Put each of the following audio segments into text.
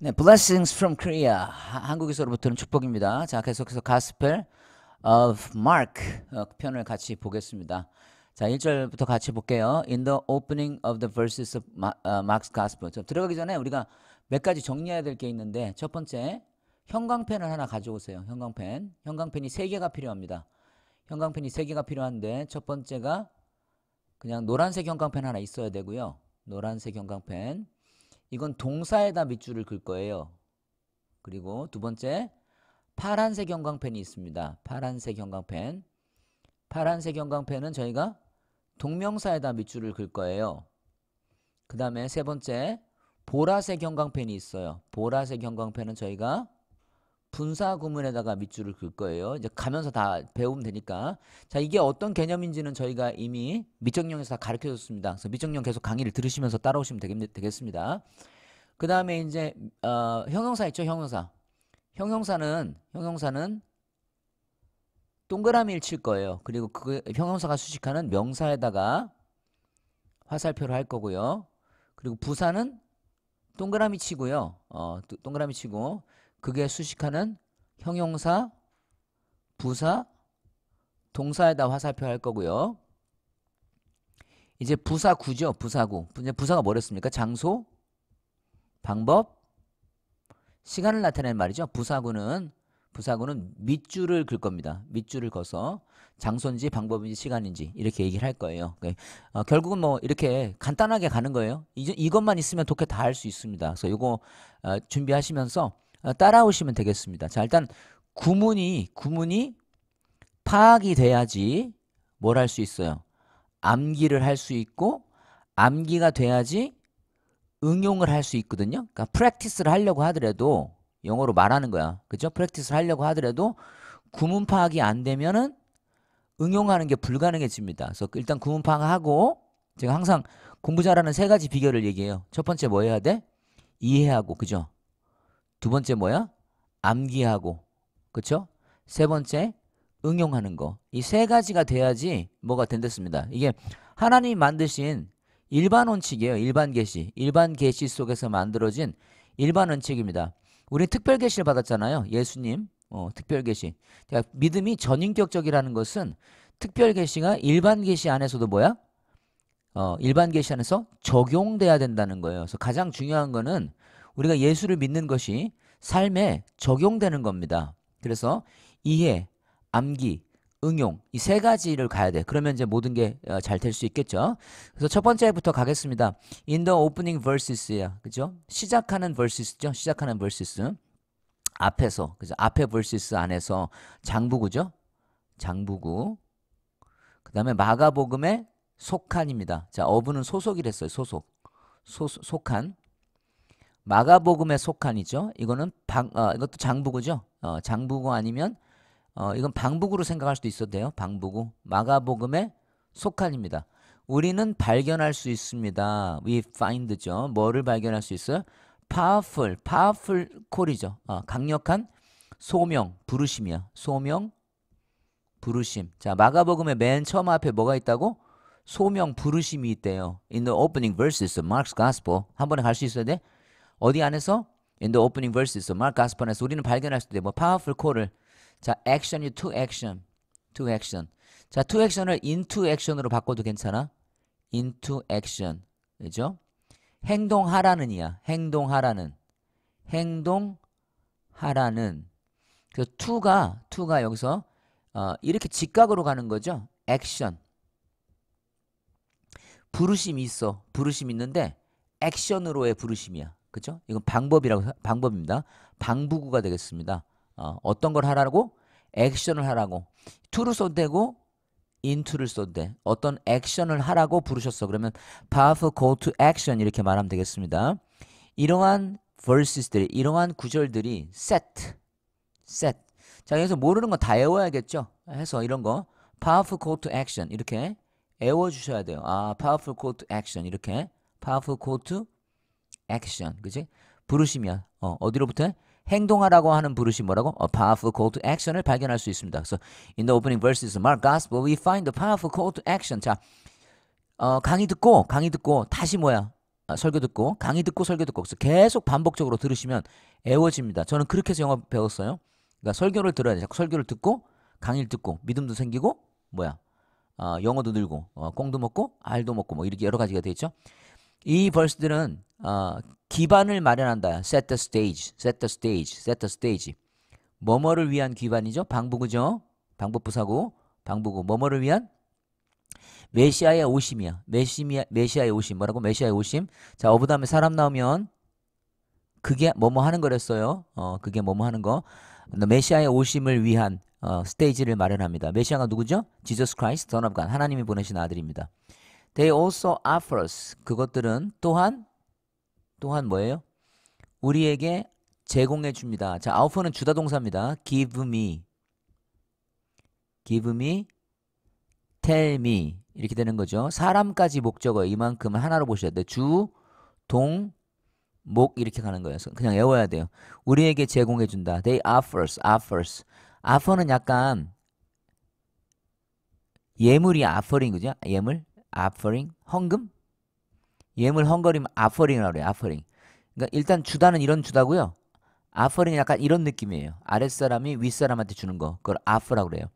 네, blessings from Korea. 한국에서로부터는 축복입니다. 자, 계속해서 가스펠 p e l of Mark 어, 편을 같이 보겠습니다. 자, 1절부터 같이 볼게요. In the opening of the verses of 어, Mark's gospel. 저 들어가기 전에 우리가 몇 가지 정리해야 될 게 있는데 첫 번째, 형광펜을 하나 가져오세요. 형광펜. 형광펜이 세 개가 필요합니다. 형광펜이 세 개가 필요한데 첫 번째가 그냥 노란색 형광펜 하나 있어야 되고요. 노란색 형광펜. 이건 동사에다 밑줄을 긋 거예요. 그리고 두 번째 파란색 형광펜이 있습니다. 파란색 형광펜. 파란색 형광펜은 저희가 동명사에다 밑줄을 긋 거예요. 그 다음에 세 번째 보라색 형광펜이 있어요. 보라색 형광펜은 저희가 분사 구문에다가 밑줄을 긋 거예요. 이제 가면서 다 배우면 되니까. 자, 이게 어떤 개념인지는 저희가 이미 미정령에서다 가르쳐 줬습니다. 그래서 밑정령 계속 강의를 들으시면서 따라오시면 되겠, 되겠습니다. 그 다음에 이제, 어, 형용사 있죠? 형용사. 형용사는, 형용사는 동그라미를 칠 거예요. 그리고 그 형용사가 수식하는 명사에다가 화살표를 할 거고요. 그리고 부사는 동그라미 치고요. 어, 동그라미 치고. 그게 수식하는 형용사, 부사, 동사에다 화살표 할 거고요. 이제 부사구죠. 부사구. 이제 부사가 뭐랬습니까? 장소, 방법, 시간을 나타내는 말이죠. 부사구는 부사구는 밑줄을 긁 겁니다. 밑줄을 거서 장소인지 방법인지 시간인지 이렇게 얘기를 할 거예요. 네. 어, 결국은 뭐 이렇게 간단하게 가는 거예요. 이, 이것만 있으면 독해 다 할 수 있습니다. 그래서 이거 어, 준비하시면서 어, 따라오시면 되겠습니다. 자, 일단 구문이 구문이 파악이 돼야지 뭘 할 수 있어요? 암기를 할 수 있고 암기가 돼야지 응용을 할 수 있거든요. 그러니까 프랙티스를 하려고 하더라도 영어로 말하는 거야. 그죠? 프랙티스를 하려고 하더라도 구문 파악이 안 되면은 응용하는 게 불가능해집니다. 그래서 일단 구문 파악하고 제가 항상 공부 잘하는 세 가지 비결을 얘기해요. 첫 번째 뭐 해야 돼? 이해하고 그죠? 두 번째 뭐야? 암기하고. 그쵸? 세 번째 응용하는 거. 이 세 가지가 돼야지 뭐가 된댔습니다. 이게 하나님 만드신 일반 원칙이에요. 일반 계시. 일반 계시 속에서 만들어진 일반 원칙입니다. 우리 특별 계시를 받았잖아요. 예수님 어, 특별 계시. 그러니까 믿음이 전인격적이라는 것은 특별 계시가 일반 계시 안에서도 뭐야? 어, 일반 계시 안에서 적용돼야 된다는 거예요. 그래서 가장 중요한 거는 우리가 예수를 믿는 것이 삶에 적용되는 겁니다. 그래서 이해, 암기, 응용 이 세 가지를 가야 돼. 그러면 이제 모든 게 잘 될수 어, 있겠죠. 그래서 첫 번째부터 가겠습니다. In the opening verses야, 그죠? 시작하는 verses죠. 시작하는 verses 앞에서, 그죠? 앞에 verses 안에서 장부구죠. 장부구. 그다음에 마가복음의 속한입니다. 자, 어부는 소속이랬어요. 소속, 소, 속한. 마가복음의 속한이죠. 이거는 방, 어, 이것도 장부구죠. 어, 장부구 아니면 어, 이건 방부구로 생각할 수도 있어도 돼요. 방부구. 마가복음의 속한입니다. 우리는 발견할 수 있습니다. We find죠. 뭐를 발견할 수 있어요? powerful, powerful call이죠. 어, 강력한 소명, 부르심이야. 소명, 부르심. 자, 마가복음의 맨 처음 앞에 뭐가 있다고? 소명, 부르심이 있대요. In the opening verses of Mark's Gospel. 한 번에 갈 수 있어야 돼? 어디 안에서? In the opening verses of Mark Gospel에서 우리는 발견할 수 있대. 뭐 powerful call을 자 action이 to action, to action. 자 to action을 into action으로 바꿔도 괜찮아. into action, 그죠? 행동하라는 이야. 행동하라는. 행동하라는. 그 to가 to가 여기서 어, 이렇게 직각으로 가는 거죠. 액션. 부르심이 있어. 부르심 있는데 액션으로의 부르심이야. 그죠? 이건 방법이라고 방법입니다. 방부구가 되겠습니다. 어, 떤걸 하라고? 액션을 하라고. t 를 써도 되고 인투를 써도 돼. 어떤 액션을 하라고 부르셨어. 그러면 path go to action 이렇게 말하면 되겠습니다. 이러한 verses들이 이러한 구절들이 set set 자여기서 모르는 건다 외워야겠죠. 해서 이런 거 powerful call to action 이렇게 외워 주셔야 돼요. 아 powerful call to action 이렇게 powerful call to action. 그지? 부르시면 어, 어디로부터? 행동하라고 하는 부르심 뭐라고? A powerful call to action을 발견할 수 있습니다. 그래서 in the opening verses of Mark Gospel we find the powerful call to action. 자, 어, 강의 듣고 강의 듣고 다시 뭐야? 아, 설교 듣고 강의 듣고 설교 듣고 그래서 계속 반복적으로 들으시면 애워집니다. 저는 그렇게 해서 영어 배웠어요. 그러니까 설교를 들어야 돼. 자꾸 설교를 듣고 강의를 듣고 믿음도 생기고 뭐야? 어, 영어도 늘고 어, 꽁도 먹고 알도 먹고 뭐 이렇게 여러 가지가 되겠죠. 이 벌스들은 어, 기반을 마련한다. set the stage, set the stage, set the stage. 뭐뭐를 위한 기반이죠? 방부구죠? 방부부사고 방부구. 뭐뭐를 위한? 메시아의 오심이야. 메시미아, 메시아의 오심. 뭐라고? 메시아의 오심. 자, 어부 다음에 사람 나오면 그게 뭐뭐 하는 거랬어요. 어, 그게 뭐뭐 하는 거. 그 메시아의 오심을 위한 어, 스테이지를 마련합니다. 메시아가 누구죠? 지저스 크라이스선 오브 하나님이 보내신 아들입니다. They also offer us. 그것들은 또한 또한 뭐예요? 우리에게 제공해 줍니다. 자, offer는 주다 동사입니다. give me give me tell me 이렇게 되는 거죠. 사람까지 목적어 이만큼을 하나로 보셔야 돼. 주, 동, 목 이렇게 가는 거예요. 그냥 외워야 돼요. 우리에게 제공해 준다. They offers, offers. offer는 약간 예물이 offering 그죠? 예물? offering 헌금 예물 헝거림 offering이라고 그래요. offering. 그러니까 일단 주다는 이런 주다고요. offering 약간 이런 느낌이에요. 아랫사람이 윗사람한테 주는 거. 그걸 offer라고 그래요.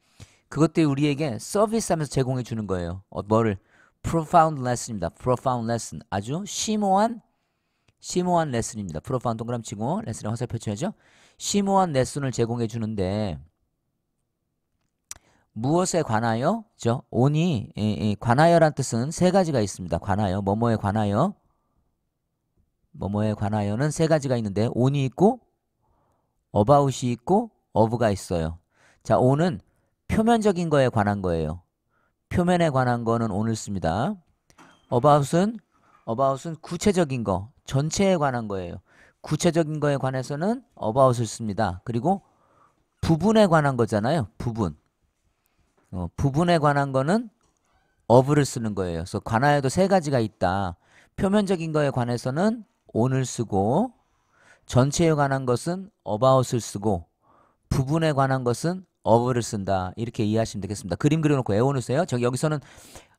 그것들이 우리에게 서비스하면서 제공해 주는 거예요. 어, 뭐를 profound lesson입니다. profound lesson. 아주 심오한 심오한 레슨입니다. 프로파운 동그라미 치고 레슨에 화살 펼쳐야죠. 심오한 레슨을 제공해 주는데 무엇에 관하여? 죠 o 이 이, 이, 관하여란 뜻은 세 가지가 있습니다. 관하여, 뭐뭐에 관하여, 뭐뭐에 관하여는 세 가지가 있는데 on이 있고 어바웃이 있고 어 f 가 있어요. 자, on은 표면적인 거에 관한 거예요. 표면에 관한 거는 on을 씁니다. 어바웃은 a b o 은 구체적인 거, 전체에 관한 거예요. 구체적인 거에 관해서는 어바웃을 씁니다. 그리고 부분에 관한 거잖아요. 부분. 어, 부분에 관한 거는 어브를 쓰는 거예요. 그래서 관하여도 세 가지가 있다. 표면적인 거에 관해서는 on을 쓰고 전체에 관한 것은 about을 쓰고 부분에 관한 것은 어브를 쓴다. 이렇게 이해하시면 되겠습니다. 그림 그려놓고 애워으세요저 여기서는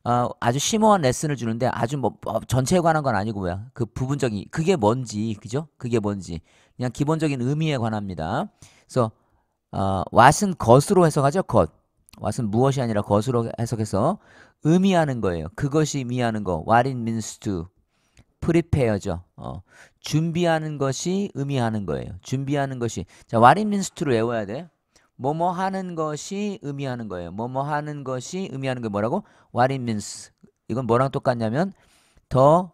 어, 아주 심오한 레슨을 주는데 아주 뭐, 뭐 전체에 관한 건 아니고 뭐그 부분적인 그게 뭔지 그죠? 그게 뭔지 그냥 기본적인 의미에 관합니다. 그래서 어, what은 것으로 해석하죠. 것. 왓은 무엇이 아니라 것으로 해석해서 의미하는 거예요. 그것이 의미하는 거. What it means to. 프리페어죠. 어, 준비하는 것이 의미하는 거예요. 준비하는 것이. 자, what it means to를 외워야 돼. 뭐 뭐 하는 것이 의미하는 거예요. 뭐뭐 하는 것이 의미하는 게 뭐라고? What it means. 이건 뭐랑 똑같냐면 더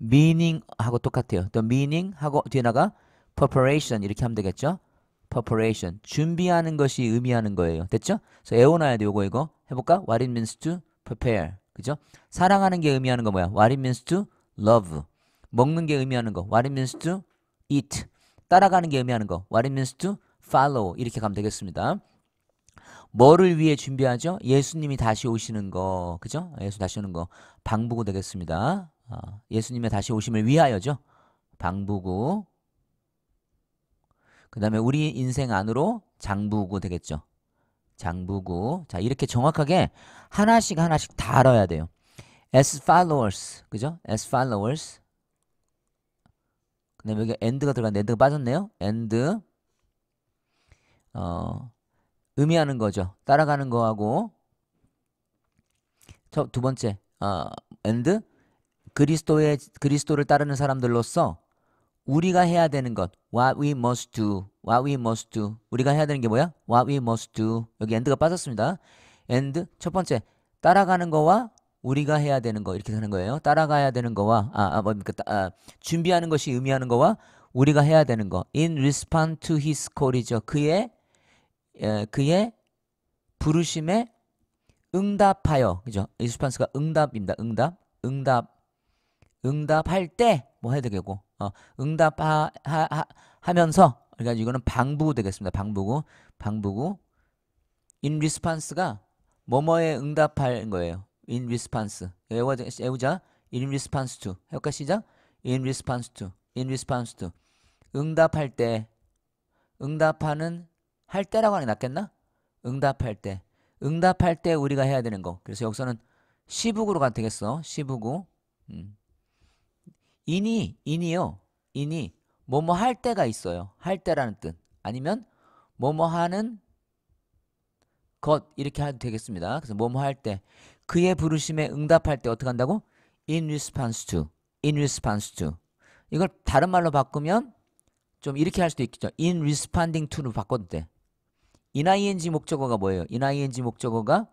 meaning하고 똑같아요. 더 meaning하고 뒤에 나가 preparation 이렇게 하면 되겠죠. preparation. 준비하는 것이 의미하는 거예요. 됐죠? 그래서 애원놔야 돼, 요거, 이 이거. 해볼까? What it means to prepare. 그죠? 사랑하는 게 의미하는 거 뭐야? What it means to love. 먹는 게 의미하는 거. What it means to eat. 따라가는 게 의미하는 거. What it means to follow. 이렇게 가면 되겠습니다. 뭐를 위해 준비하죠? 예수님이 다시 오시는 거. 그죠? 예수 다시 오는 거. 방부구 되겠습니다. 아, 예수님의 다시 오심을 위하여죠. 방부구. 그 다음에 우리 인생 안으로 장부구 되겠죠. 장부구. 자, 이렇게 정확하게 하나씩 하나씩 다 알아야 돼요. as followers. 그죠? as followers. 그 다음에 여기 end가 들어가는데 end가 빠졌네요. end. 어, 의미하는 거죠. 따라가는 거하고. 첫, 두 번째, 어, and. 그리스도의, 그리스도를 따르는 사람들로서 우리가 해야 되는 것 what we must do what we must do 우리가 해야 되는 게 뭐야? what we must do 여기 and가 빠졌습니다 and 첫 번째 따라가는 거와 우리가 해야 되는 거 이렇게 되는 거예요 따라가야 되는 거와 아, 아 뭡니까 뭐, 그러니까 아, 준비하는 것이 의미하는 거와 우리가 해야 되는 거 in response to his call이죠 그의 에, 그의 부르심에 응답하여 그죠? r 스판스가 응답입니다 응답 응답 응답할 때 뭐 해야 되겠고 어, 응답하면서 그러니까 이거는 방부 되겠습니다. 방부구 방부구 in response가 뭐뭐에 응답할 거예요. in response 외우자, 외우자. in response to 해볼까 시작 in response to in response to 응답할 때 응답하는 할 때라고 하는 게 낫겠나? 응답할 때 응답할 때 우리가 해야 되는 거 그래서 여기서는 시북으로가 되겠어 시북구 음. 이니, 이니요. 이니, 뭐뭐 할 때가 있어요. 할 때라는 뜻. 아니면 뭐뭐 하는 것 이렇게 해도 되겠습니다. 그래서 뭐뭐 할 때 그의 부르심에 응답할 때 어떻게 한다고? In response to. In response to. 이걸 다른 말로 바꾸면 좀 이렇게 할 수도 있겠죠. In responding to로 바꿔도 돼. In ing 목적어가 뭐예요? In ing 목적어가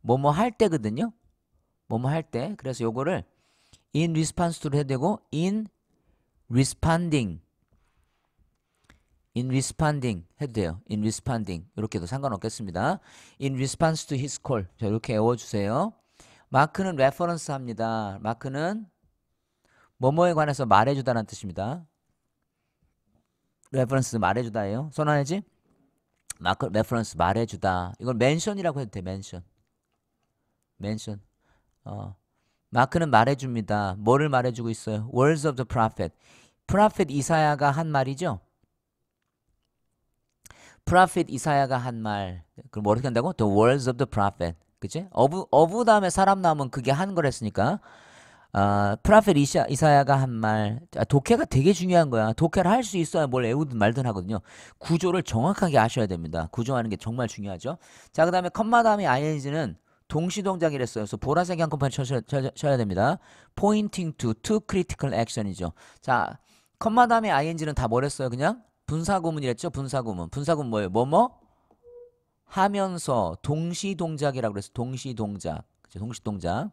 뭐뭐 할 때거든요. 뭐뭐 할 때. 그래서 요거를 in response 로해야 되고 in responding in responding 해도 돼요. in responding 이렇게도 상관없겠습니다. in response to his call 자, 이렇게 외워주세요. 마크는 레퍼런스 합니다. 마크는 뭐뭐에 관해서 말해주다라는 뜻입니다. 레퍼런스 말해주다예요. 써놔야지. 마크 레퍼런스 말해주다. 이건 멘션이라고 해도 돼. 멘션. 멘션. 어. 마크는 말해줍니다. 뭐를 말해주고 있어요? Words of the prophet. 프라펫 이사야가 한 말이죠. 프라펫 이사야가 한 말. 그럼 어떻게 한다고? The words of the prophet. 그치? 어부, 어부 다음에 사람 나오면 그게 한 거랬으니까. 아, 프라펫 이사, 이사야가 한 말. 아, 독해가 되게 중요한 거야. 독해를 할 수 있어야 뭘 외우든 말든 하거든요. 구조를 정확하게 아셔야 됩니다. 구조하는 게 정말 중요하죠. 자, 그 다음에 컴마 다음에 ing는 동시동작이랬어요. 그래서 보라색양한 컴판 쳐야, 야 됩니다. pointing to, to critical action이죠. 자, 컴마 다음에 ing는 다 뭐랬어요? 그냥 분사구문이랬죠? 분사구문. 분사구문 뭐예요? 뭐뭐? 뭐? 하면서 동시동작이라고 그래서 동시동작. 그죠? 동시동작.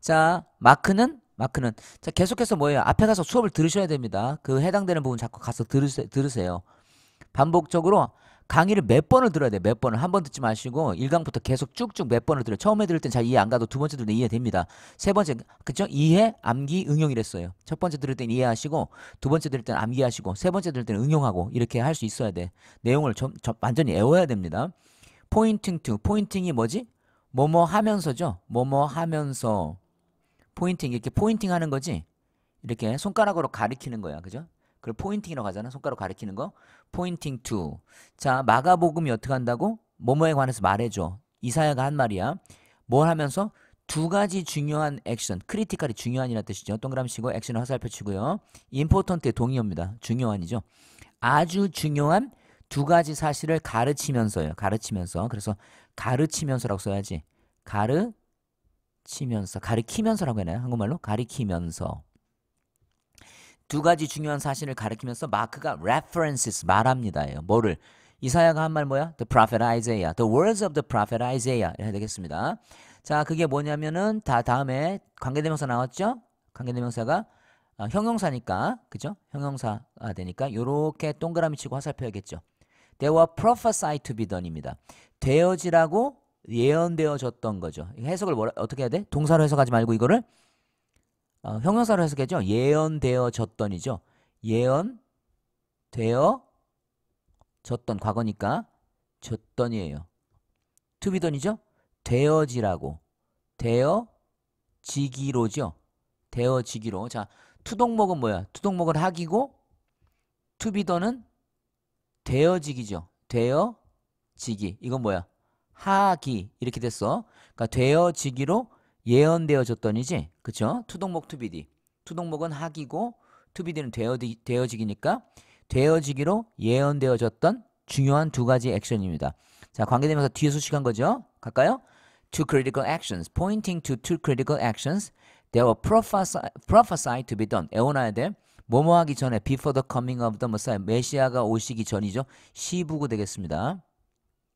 자, 마크는? 마크는. 자, 계속해서 뭐예요? 앞에 가서 수업을 들으셔야 됩니다. 그 해당되는 부분 자꾸 가서 들으세요. 반복적으로 강의를 몇 번을 들어야 돼. 몇 번을. 한 번 듣지 마시고 일강부터 계속 쭉쭉 몇 번을 들어 처음에 들을 땐 잘 이해 안 가도 두 번째 들을 때 이해됩니다. 세 번째, 그죠? 이해, 암기, 응용이랬어요. 첫 번째 들을 땐 이해하시고 두 번째 들을 땐 암기하시고 세 번째 들을 땐 응용하고 이렇게 할 수 있어야 돼. 내용을 좀, 좀 완전히 외워야 됩니다. 포인팅 투. 포인팅이 뭐지? 뭐 뭐 하면서죠. 뭐뭐 하면서 포인팅 이렇게 포인팅 하는 거지. 이렇게 손가락으로 가리키는 거야. 그죠? 그리고 포인팅이라고 하잖아. 손가락 가리키는 거. 포인팅 투. 자, 마가복음이 어떻게 한다고? 뭐뭐에 관해서 말해줘. 이사야가 한 말이야. 뭘 하면서? 두 가지 중요한 액션. 크리티컬이 중요한이라는 뜻이죠. 동그라미치고 액션을 화살표치고요. 임포턴트의 동의어입니다. 중요한이죠. 아주 중요한 두 가지 사실을 가르치면서요. 가르치면서. 그래서 가르치면서라고 써야지. 가르치면서. 가르키면서라고 해나요? 야하 한국말로? 가르키면서. 두 가지 중요한 사실을 가리키면서 마크가 references 말합니다요 뭐를 이사야가 한 말 뭐야? The prophet Isaiah. The words of the prophet Isaiah. 이렇게 되겠습니다. 자, 그게 뭐냐면은 다 다음에 관계대명사 나왔죠? 관계대명사가 어, 형용사니까. 그죠? 형용사가 되니까 요렇게 동그라미 치고 화살 펴야겠죠. They were prophesied to be done입니다. 되어지라고 예언되어졌던 거죠. 해석을 뭐라, 어떻게 해야 돼? 동사로 해석하지 말고 이거를 어, 형용사로 해석했죠. 예언되어졌던이죠. 예언되어졌던 과거니까 졌던이에요. 투비던이죠. 되어지라고 되어지기로죠. 되어지기로. 자, 투동목은 뭐야? 투동목은 하기고 투비던은 되어지기죠. 되어지기. 이건 뭐야? 하기 이렇게 됐어. 그러니까 되어지기로 예언되어졌더니지. 그쵸? 투동목 투비디. 투동목은 학이고 투비디는 되어지, 되어지기니까 되어지기로 예언되어졌던 중요한 두 가지 액션입니다. 자, 관계되면서 뒤에 수식한 거죠. 갈까요? Two critical actions. Pointing to two critical actions. They were prophesied to be done. 애원해야 돼. 뭐뭐 하기 전에 before the coming of the Messiah. 메시아가 오시기 전이죠. 시부구 되겠습니다.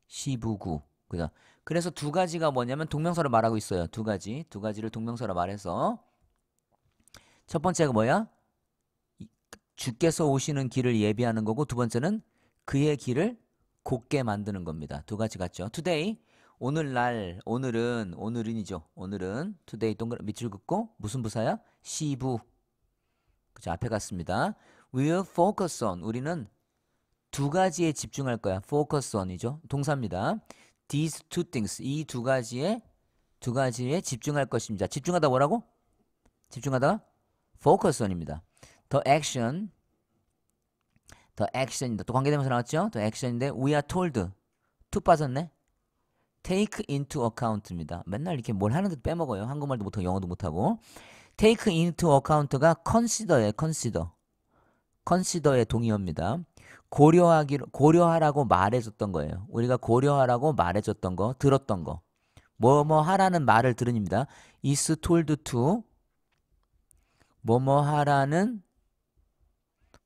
시부구. 그죠? 그래서 두 가지가 뭐냐면 동명사로 말하고 있어요. 두 가지. 두 가지를 동명사로 말해서 첫 번째가 뭐야? 주께서 오시는 길을 예비하는 거고 두 번째는 그의 길을 곧게 만드는 겁니다. 두 가지 같죠. today 오늘날 오늘은 오늘은이죠. 오늘은 today 동그라 밑줄 긋고 무슨 부사야? 시부. 그죠? 앞에 갔습니다. we'll focus on 우리는 두 가지에 집중할 거야. focus on이죠. 동사입니다. these two things 이 두 가지에 두 가지에 집중할 것입니다. 집중하다 뭐라고? 집중하다가 focus on입니다. the action the action입니다. 또 관계대명사 나왔죠? the action인데 we are told to 빠졌네. take into account입니다. 맨날 이렇게 뭘 하는 듯 빼먹어요. 한국말도 못하고 영어도 못하고 take into account가 consider에 consider consider의 동의어입니다. 고려하기로 고려하라고 말해줬던 거예요. 우리가 고려하라고 말해줬던 거, 들었던 거. 뭐뭐 뭐 하라는 말을 들은입니다 is told to 뭐뭐 뭐 하라는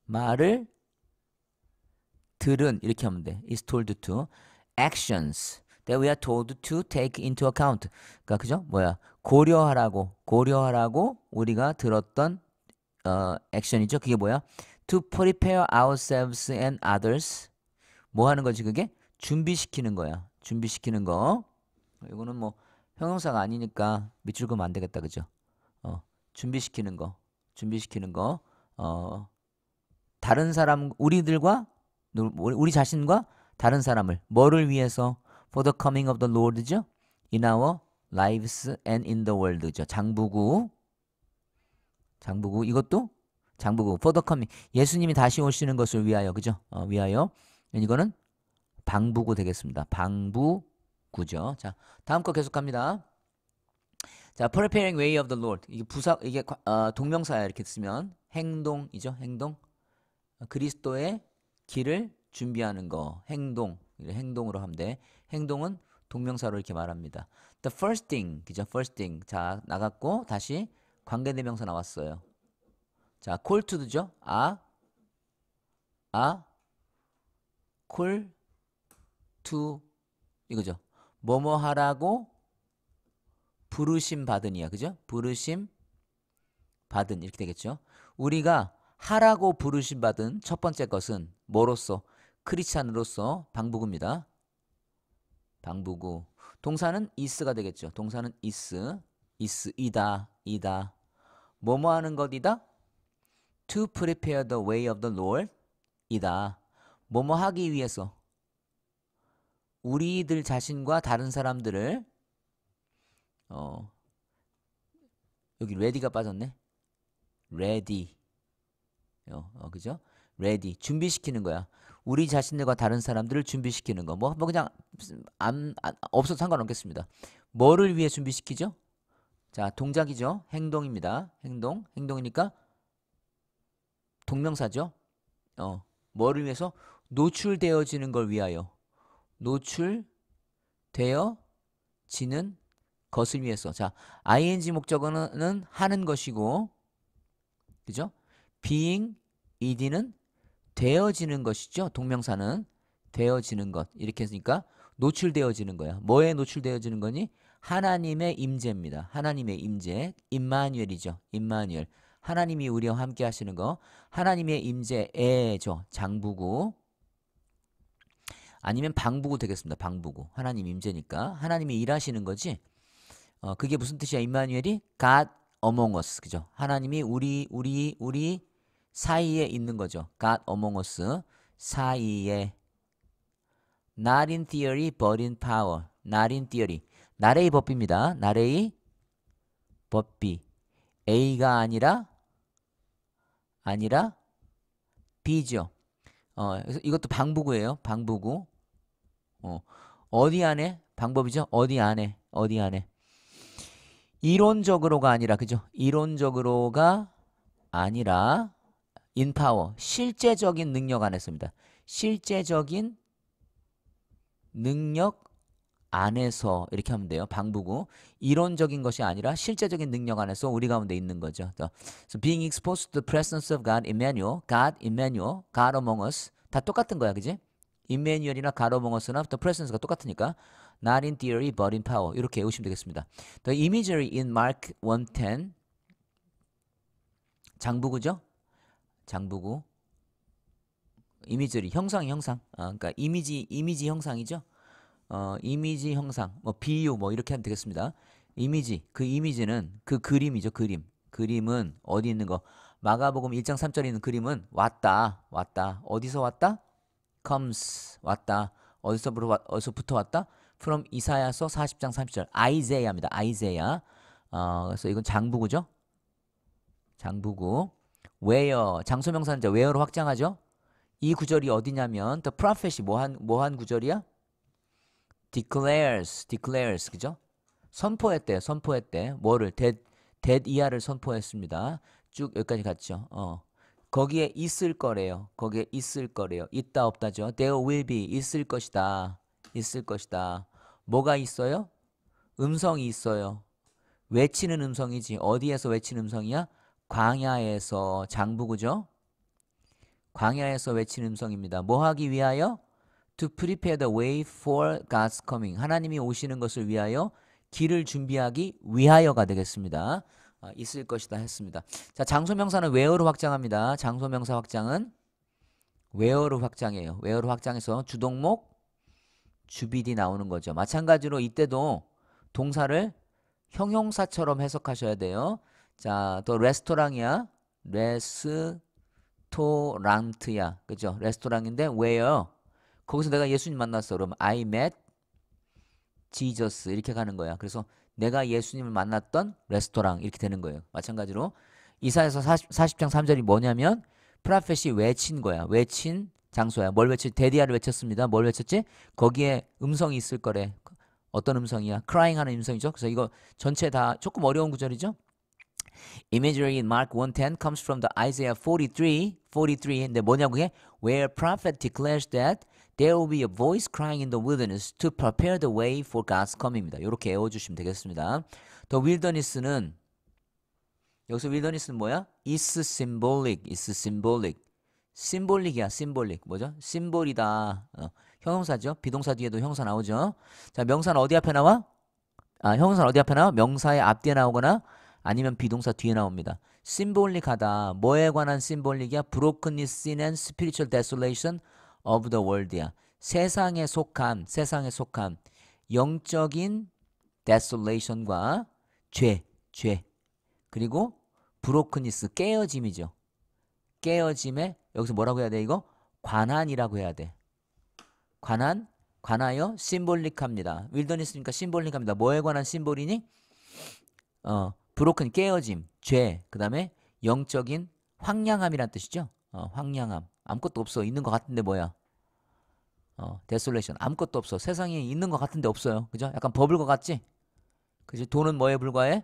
말을 들은 이렇게 하면 돼. is told to actions that we are told to take into account. 그러니까 그죠? 뭐야? 고려하라고 고려하라고 우리가 들었던 어 액션이죠. 그게 뭐야? to prepare ourselves and others. 뭐 하는 거지 그게? 준비시키는 거야. 준비시키는 거. 이거는 뭐 형용사가 아니니까 밑줄 그면 안 되겠다. 그죠? 어. 준비시키는 거. 준비시키는 거. 어. 다른 사람 우리들과 우리 자신과 다른 사람을 뭐를 위해서 for the coming of the Lord죠? in our lives and in the world죠. 장부구 장부구 이것도 장부고 포더컴이 예수님이 다시 오시는 것을 위하여 그죠? 어, 위하여 그러니까 이거는 방부구 되겠습니다. 방부구죠. 자 다음 거 계속합니다. 자 preparing way of the Lord 이게 부사 이게 어, 동명사야 이렇게 쓰면 행동이죠. 행동 그리스도의 길을 준비하는 거 행동 행동으로 하면 돼. 행동은 동명사로 이렇게 말합니다. The first thing 그죠? First thing 자 나갔고 다시 관계대명사 나왔어요. 자, 콜투드죠 아, 아, 콜, 투, 이거죠. 뭐뭐 하라고 부르심 받으니야 그죠? 부르심 받은 이렇게 되겠죠. 우리가 하라고 부르심 받은 첫 번째 것은 뭐로서 크리스찬으로서 방부구입니다. 방부구. 동사는 is가 되겠죠. 동사는 is, is이다, 이다. 뭐뭐 하는 것이다? to prepare the way of the Lord 이다. 뭐뭐 하기 위해서 우리들 자신과 다른 사람들을 어 여기 ready가 빠졌네. ready. 어, 어 그죠? ready. 준비시키는 거야. 우리 자신들과 다른 사람들을 준비시키는 거. 뭐, 뭐 그냥 안, 안 없어도 상관없겠습니다. 뭐를 위해 준비시키죠? 자, 동작이죠. 행동입니다. 행동. 행동이니까 동명사죠. 어, 뭐를 위해서 노출되어지는 걸 위하여 노출되어지는 것을 위해서 자 ing 목적어는 하는 것이고 그죠? being ed는 되어지는 것이죠. 동명사는 되어지는 것 이렇게 했으니까 노출되어지는 거야. 뭐에 노출되어지는 거니? 하나님의 임재입니다. 하나님의 임재 임마누엘이죠. 임마누엘. 하나님이 우리와 함께 하시는 거 하나님의 임재애죠. 장부구 아니면 방부구 되겠습니다. 방부구 하나님 임재니까 하나님이 일하시는 거지. 어, 그게 무슨 뜻이야? 임마뉴엘이 God among us 그죠? 하나님이 우리 우리 우리 사이에 있는 거죠. God among us 사이에 Not in theory but in power. Not in theory. 나레이 법비입니다. 나레이 법비. A가 아니라 아니라 B죠. 어, 그래서 이것도 방부구예요. 방부구. 어, 어디 안에? 방법이죠. 어디 안에? 어디 안에? 이론적으로가 아니라 그죠? 이론적으로가 아니라 인파워 실제적인 능력 안했습니다 실제적인 능력 안에서 이렇게 하면 돼요. 방부구 이론적인 것이 아니라 실제적인 능력 안에서 우리 가운데 있는 거죠. So being exposed to the presence of God, Emmanuel, God, Emmanuel, God among us 다 똑같은 거야, 그지? Emmanuel이나 God among us나 the presence가 똑같으니까 not in theory but in power 이렇게 외우시면 되겠습니다. The imagery in Mark 1:10 장부구죠? 장부구 이미지리 형상 형상 아, 그러니까 이미지 이미지 형상이죠. 어, 이미지 형상, 뭐 비유 뭐 이렇게 하면 되겠습니다. 이미지, 그 이미지는 그 그림이죠. 그림. 그림은 어디 있는 거? 마가복음 1장 3절에 있는 그림은 왔다. 왔다. 어디서 왔다? comes. 왔다. 어디서부터, 어디서부터 왔다? from 이사야서 40장 30절. 아이제야입니다. 아이제야. 어, 그래서 이건 장부구죠. 장부구. where 장소명사는 이제 where로 확장하죠. 이 구절이 어디냐면 the prophet이 뭐한 뭐한 구절이야? declares, declares, 그죠? 선포했대, 선포했대. 뭐를? dead, dead 이하를 선포했습니다. 쭉 여기까지 갔죠. 어. 거기에 있을 거래요. 거기에 있을 거래요. 있다 없다죠. There will be 있을 것이다. 있을 것이다. 뭐가 있어요? 음성이 있어요. 외치는 음성이지. 어디에서 외치는 음성이야? 광야에서 장부구죠. 광야에서 외치는 음성입니다. 뭐 하기 위하여? to prepare the way for God's coming. 하나님이 오시는 것을 위하여 길을 준비하기 위하여가 되겠습니다. 아, 있을 것이다 했습니다. 자, 장소 명사는 where로 확장합니다. 장소 명사 확장은 where로 확장해요. where로 확장해서 주동목 주비디 나오는 거죠. 마찬가지로 이때도 동사를 형용사처럼 해석하셔야 돼요. 자, 또 레스토랑이야. 레스토랑트야. 그죠? 레스토랑인데 where 거기서 내가 예수님 만났어. 그러면 I met Jesus 이렇게 가는 거야. 그래서 내가 예수님을 만났던 레스토랑 이렇게 되는 거예요. 마찬가지로 이사에서 40, 40장 3절이 뭐냐면 프라펫이 외친 거야. 외친 장소야. 뭘 외쳤지? 데디아를 외쳤습니다. 뭘 외쳤지? 거기에 음성이 있을 거래. 어떤 음성이야? 크라잉 하는 음성이죠. 그래서 이거 전체 다 조금 어려운 구절이죠. Imagery in Mark 1:10 comes from the Isaiah 43, 43. 근데 뭐냐고 그 Where prophet declares that There will be a voice crying in the wilderness to prepare the way for God's coming입니다. 이렇게 외워주시면 되겠습니다. The wilderness는 여기서 wilderness는 뭐야? is symbolic, is symbolic. 심볼릭이야, 심볼릭. 뭐죠? 심볼이다. 어, 형용사죠? 비동사 뒤에도 형사 나오죠? 자, 명사는 어디 앞에 나와? 아, 형용사는 어디 앞에 나와? 명사의 앞뒤에 나오거나 아니면 비동사 뒤에 나옵니다. 심볼릭하다. 뭐에 관한 심볼릭이야? brokenness and spiritual desolation of the world야. 세상에 속함, 세상에 속함. 영적인 desolation과 죄, 죄. 그리고 브로큰니스 깨어짐이죠. 깨어짐에 여기서 뭐라고 해야 돼 이거? 관한이라고 해야 돼. 관한, 관하여 심볼릭합니다. 윌더니스니까 심볼릭합니다. 뭐에 관한 심볼이니? 어, 브로큰 깨어짐, 죄, 그 다음에 영적인 황량함이란 뜻이죠. 어, 황량함. 아무것도 없어. 있는 것 같은데 뭐야? 어, 데솔레이션. 아무것도 없어. 세상에 있는 것 같은데 없어요. 그죠? 약간 버블 것 같지? 그지? 돈은 뭐에 불과해?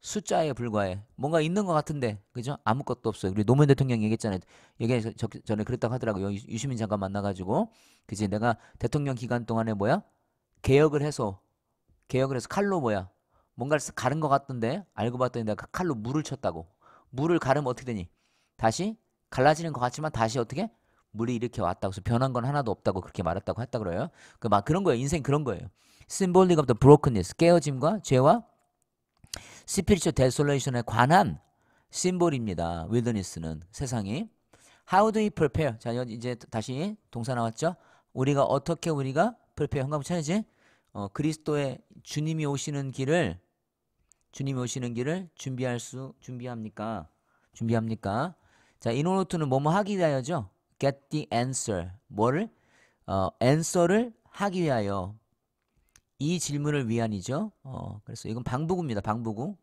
숫자에 불과해. 뭔가 있는 것 같은데, 그죠? 아무것도 없어요. 우리 노무현 대통령 얘기했잖아요. 얘기 전에 그랬다고 하더라고요. 유시민 잠깐 만나가지고, 그지? 내가 대통령 기간 동안에 뭐야? 개혁을 해서, 개혁을 해서 칼로 뭐야? 뭔가를 가른 것 같던데, 알고 봤더니 내가 칼로 물을 쳤다고. 물을 가르면 어떻게 되니? 다시 갈라지는 것 같지만 다시 어떻게 물이 이렇게 왔다고 해서 변한 건 하나도 없다고 그렇게 말했다고 했다 그래요. 그 막 그런 거예요. 인생 그런 거예요. symbolic of the brokenness 깨어짐과 죄와 spiritual desolation에 관한 심볼입니다. wilderness는 세상이 how do we prepare? 자, 이제 다시 동사 나왔죠? 우리가 어떻게 우리가 prepare 한가부 쳐야지. 어, 그리스도의 주님이 오시는 길을 주님이 오시는 길을 준비할 수 준비합니까? 준비합니까? 자, 인원노트는 뭐뭐 하기 위하여죠. get the answer. 뭐를? 어, answer를 하기 위하여. 이 질문을 위한이죠. 어, 그래서 이건 방부구입니다. 방부구.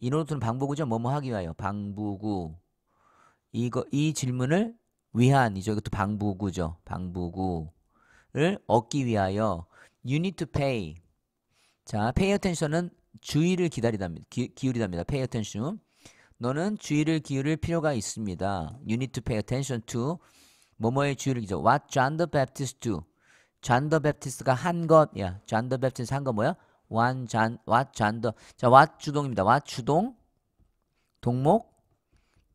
인원노트는 방부구죠. 뭐뭐 하기 위하여. 방부구. 이거, 이 질문을 위한이죠. 이것도 방부구죠. 방부구를 얻기 위하여. You need to pay. 자, pay attention은 주의를 기다리답니다. 기, 기울이답니다. pay attention. 너는 주의를 기울일 필요가 있습니다. You need to pay attention to 뭐뭐의 주의를 기죠. What John the Baptist do? John the Baptist가 한 것. 야, yeah. John the Baptist 한 거 뭐야? One John, what John the 자, what 주동입니다. what 주동 동목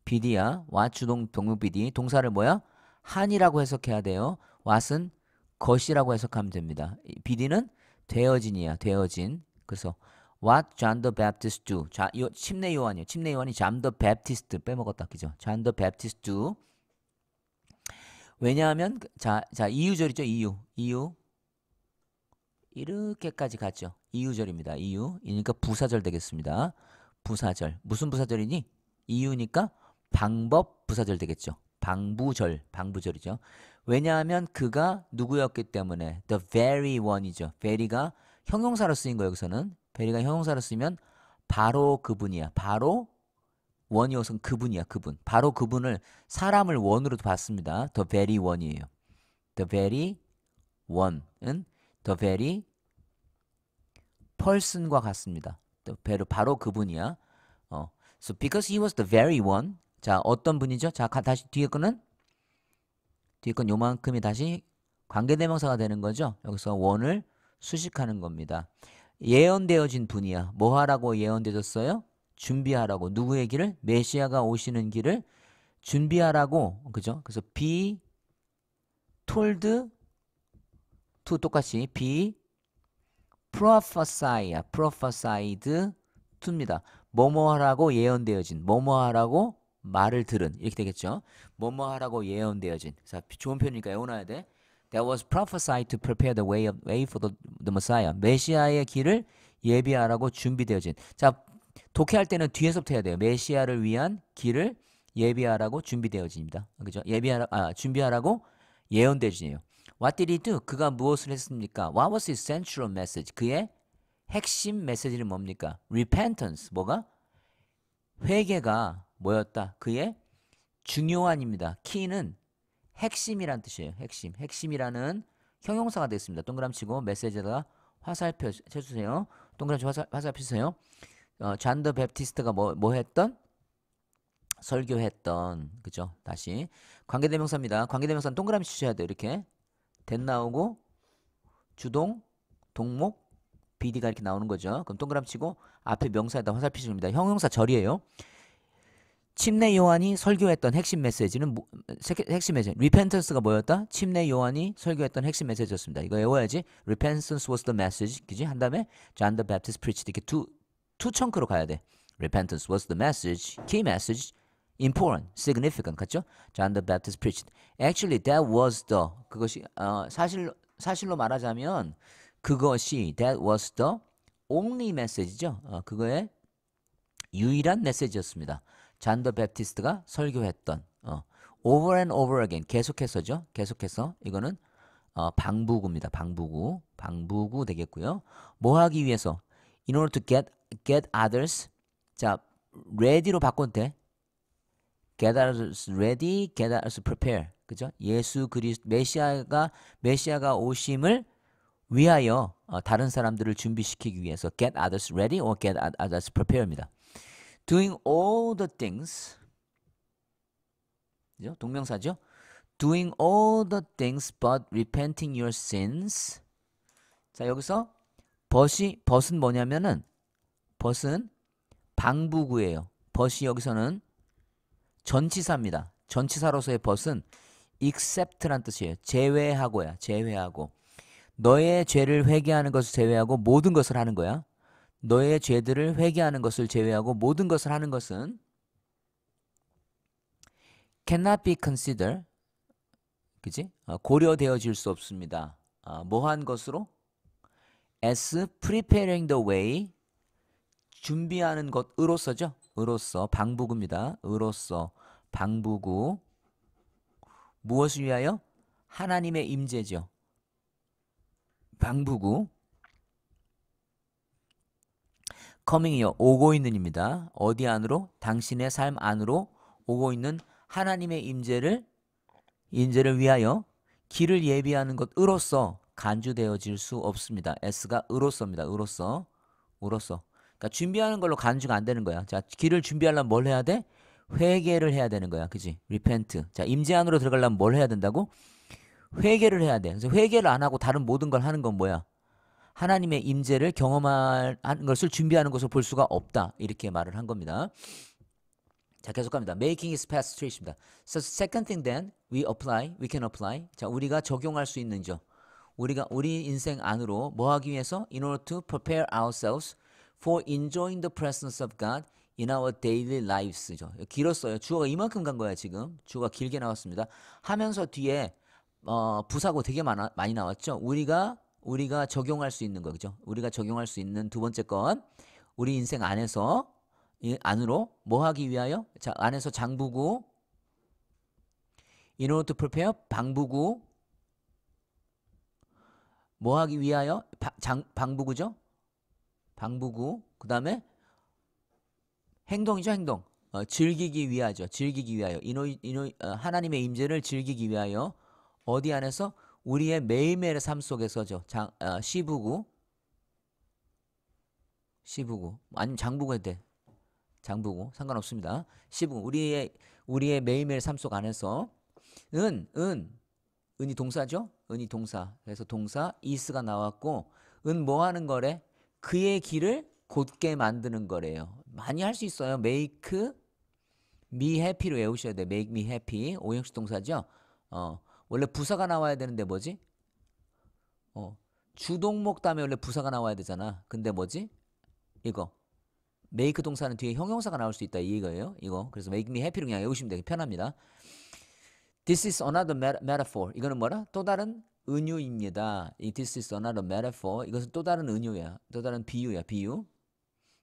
비디야. what 주동 동목 비디. 동사를 뭐야? 한이라고 해석해야 돼요. what은 것이라고 해석하면 됩니다. 비디는 되어진이야. 되어진. 그래서 What John the Baptist do? 자, 요, 침례 요한이요. 침례 요한이 John the Baptist 빼먹었다. 그죠? John the Baptist do. 왜냐하면 그, 자, 자, 이유절이죠. 이유. 이유. 이렇게까지 갔죠. 이유절입니다. 이유. 이니까 부사절 되겠습니다. 부사절. 무슨 부사절이니? 이유니까 방법 부사절 되겠죠. 방부절, 방부절이죠. 왜냐하면 그가 누구였기 때문에 the very one이죠. very가 형용사로 쓰인 거예요, 여기서는. 베리가 형용사를 쓰면 바로 그분이야. 바로 원이 옷은 그분이야. 그분. 바로 그분을 사람을 원으로 봤습니다. The very one이에요. The very one은 the very person과 같습니다. The 바로 그분이야. 어. So because he was the very one. 자 어떤 분이죠? 자 가, 다시 뒤에 거는 뒤에 건 요만큼이 다시 관계대명사가 되는 거죠. 여기서 원을 수식하는 겁니다. 예언되어진 분이야. 뭐 하라고 예언되졌어요? 준비하라고. 누구의 길을? 메시아가 오시는 길을 준비하라고. 그죠? 그래서 be told to 똑같이 be prophesy, prophesied to입니다. 뭐뭐 하라고 예언되어진, 뭐뭐 하라고 말을 들은 이렇게 되겠죠. 뭐뭐 하라고 예언되어진. 자, 좋은 표현이니까 외워놔야 돼. that was prophesied to prepare the way of way for the, the Messiah. 메시아의 길을 예비하라고 준비되어진. 자, 독해할 때는 뒤에서부터 해야 돼요. 메시아를 위한 길을 예비하라고 준비되어집니다. 그죠? 예비하라 아, 준비하라고 예언되지네요. 어 What did he do? 그가 무엇을 했습니까? What was his central message? 그의 핵심 메시지는 뭡니까? Repentance. 뭐가? 회개가 뭐였다? 그의 중요한입니다. 키는 핵심이란 뜻이에요. 핵심. 핵심이라는 형용사가 되겠습니다. 동그라치고 미 메시지에다가 화살표 쳐주세요. 동그라미 화살, 화살표 주세요. 어, 잔더 베티스트가 뭐, 뭐 했던? 설교했던. 그죠? 다시. 관계대명사입니다. 관계대명사는 동그라미 치셔야 돼요. 이렇게. 된 나오고, 주동, 동목, 비디가 이렇게 나오는 거죠. 그럼 동그라미 치고, 앞에 명사에다 화살표 줍니다. 형용사 절이에요. 침례 요한이 설교했던 핵심 메시지는 핵심 메시지 repentancega 뭐였다? 침례 요한이 설교했던 핵심 메시지였습니다. 이거 외워야지. repentance was the message. 그지? 한 다음에 John the Baptist preached 이렇게 두, 투 청크로 가야 돼. repentance was the message. key message. important, significant. 같죠? John the Baptist preached. Actually that was the 그것이 어, 사실 사실로 말하자면 그것이 that was the only message죠. 어, 그거의 유일한 메시지였습니다. 잔더 베프티스트가 설교했던 어, over and over again 계속해서죠. 계속해서 이거는 어, 방부구입니다. 방부구 방부구 되겠고요. 뭐 하기 위해서 in order to get get others 자 ready로 바꾼 때 get others ready, get others prepare 그죠? 예수 그리스 메시아가 메시아가 오심을 위하여 어, 다른 사람들을 준비시키기 위해서 get others ready or get others prepare입니다. doing all the things 그죠? 동명사죠. doing all the things but repenting your sins. 자, 여기서 벗이 벗은 뭐냐면은 벗은 방부구예요. 벗이 여기서는 전치사입니다. 전치사로서의 벗은 except란 뜻이에요. 제외하고야. 제외하고. 너의 죄를 회개하는 것을 제외하고 모든 것을 하는 거야. 너의 죄들을 회개하는 것을 제외하고 모든 것을 하는 것은 cannot be considered 그지? 어, 고려되어질 수 없습니다. 어, 뭐한 것으로? as preparing the way 준비하는 것으로서죠. 으로서 방부구입니다. 으로서 방부구 무엇을 위하여? 하나님의 임재죠. 방부구 커밍이요 오고 있는입니다. 어디 안으로? 당신의 삶 안으로 오고 있는 하나님의 임재를 임재를 위하여 길을 예비하는 것으로서 간주되어질 수 없습니다. S가 으로서입니다. 으로서. 으로서. 그러니까 준비하는 걸로 간주가 안 되는 거야. 자, 길을 준비하려면 뭘 해야 돼? 회개를 해야 되는 거야. 그지? repent. 자, 임재 안으로 들어가려면 뭘 해야 된다고? 회개를 해야 돼. 그래서 회개를 안 하고 다른 모든 걸 하는 건 뭐야? 하나님의 임재를 경험하는 것을 준비하는 것을 볼 수가 없다. 이렇게 말을 한 겁니다. 자, 계속합니다. Making is past trace입니다. So second thing then we apply, we can apply. 자, 우리가 적용할 수 있는 점. 우리가 우리 인생 안으로 뭐 하기 위해서 in order to prepare ourselves for enjoying the presence of God in our daily lives죠. 길었어요. 주어가 이만큼 간 거야 지금. 주어가 길게 나왔습니다. 하면서 뒤에 어, 부사고 되게 많아, 많이 나왔죠. 우리가 우리가 적용할 수 있는 거죠 우리가 적용할 수 있는 두 번째 건 우리 인생 안에서 안으로 뭐 하기 위하여? 자, 안에서 장부구 in order to prepare 방부구 뭐 하기 위하여? 바, 장, 방부구죠? 방부구 그다음에 행동이죠, 행동. 어, 즐기기 위하죠. 즐기기 위하여. 이노, 이노, 어, 하나님의 임재를 즐기기 위하여 어디 안에서 우리의 매일매일의 삶 속에서죠. 장, 어, 시부구, 시부구, 아니면 장부구 해도 돼. 장부구, 상관없습니다. 시부구, 우리의, 우리의 매일매일 삶속 안에서, 은, 은, 은이 동사죠? 은이 동사. 그래서 동사, 이스가 나왔고, 은뭐 하는 거래? 그의 길을 곧게 만드는 거래요. 많이 할 수 있어요. make me happy로 외우셔야 돼. make me happy. 오형식 동사죠? 어, 원래 부사가 나와야 되는데 뭐지? 어, 주동목 다음에 원래 부사가 나와야 되잖아. 근데 뭐지? 이거. 메이크 동사는 뒤에 형용사가 나올 수 있다. 이거예요. 이거. 그래서 make me happy 그냥 외우시면 되게 편합니다. This is another metaphor. 이거는 뭐라? 또 다른 은유입니다. 이 this is another metaphor. 이것은 또 다른 은유야. 또 다른 비유야. 비유.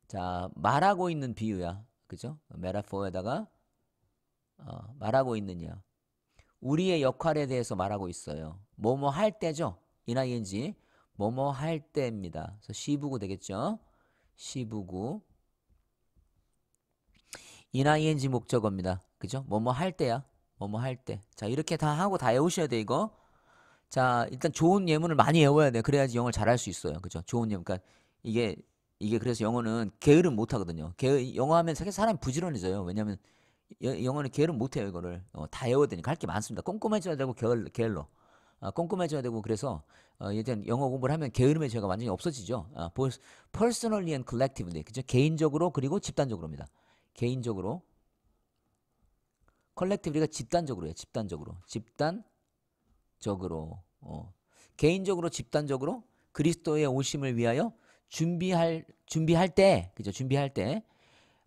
자, 말하고 있는 비유야. 그죠? metaphor에다가 어, 말하고 있는 야. 우리의 역할에 대해서 말하고 있어요. 뭐뭐 할 때죠. 이나 하인지 뭐뭐 할 때입니다. 그래서 시부구 되겠죠. 시부구 이나 하인지 목적어입니다. 그죠? 뭐뭐 할 때야. 뭐뭐 할 때. 자 이렇게 다 하고 다 외우셔야 돼 이거. 자 일단 좋은 예문을 많이 외워야 돼. 그래야지 영어를 잘할 수 있어요. 그죠? 좋은 예문. 그러니까 이게 이게 그래서 영어는 게으름 못 하거든요. 게으, 영어 하면 사실 사람이 부지런해져요. 왜냐하면 영어는 게을은 못해요 이거를 어, 다 외워야 되니까 할게 많습니다 꼼꼼해져야 되고 게을, 게을로 아, 꼼꼼해져야 되고 그래서 어, 일단 영어 공부를 하면 게으름의 죄가 완전히 없어지죠 아, personally and collectively 그죠 개인적으로 그리고 집단적으로입니다 개인적으로 컬렉티브리가 집단적으로 예요 집단적으로 집단적으로 어. 개인적으로 집단적으로 그리스도의 오심을 위하여 준비할 준비할 때 그죠 준비할 때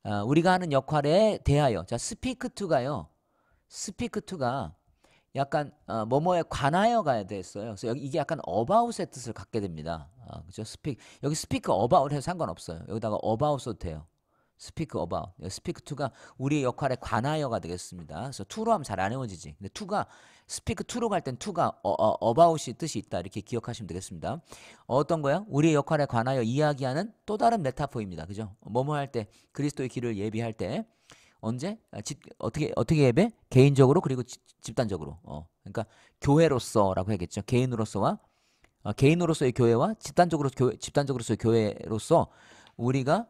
어, 우리가 하는 역할에 대하여 자 스피크 투가요 스피크 투가 약간 어, 뭐뭐에 관하여 가야 됐어요. 그래서 여기 이게 약간 어바웃의 뜻을 갖게 됩니다. 아, 그죠? 스피크 여기 스피크 어바웃 해서 상관없어요. 여기다가 어바웃 도 돼요. 스피크 어바웃. 스피크 투가 우리의 역할에 관하여가 되겠습니다. 그래서 투로 하면 잘 안 외워지지. 근데 투가 스피크 투로 갈 땐 투가 어, 어, a b o 이 뜻이 있다 이렇게 기억하시면 되겠습니다. 어떤 거야? 우리의 역할에 관하여 이야기하는 또 다른 메타포입니다. 그죠? 뭐뭐 할 때 그리스도의 길을 예비할 때 언제 아, 집, 어떻게 어떻게 예배? 개인적으로 그리고 지, 집단적으로. 어. 그러니까 교회로서라고 해야겠죠. 개인으로서와 어, 개인으로서의 교회와 집단적으로 교회, 집단적으로서의 교회로서 우리가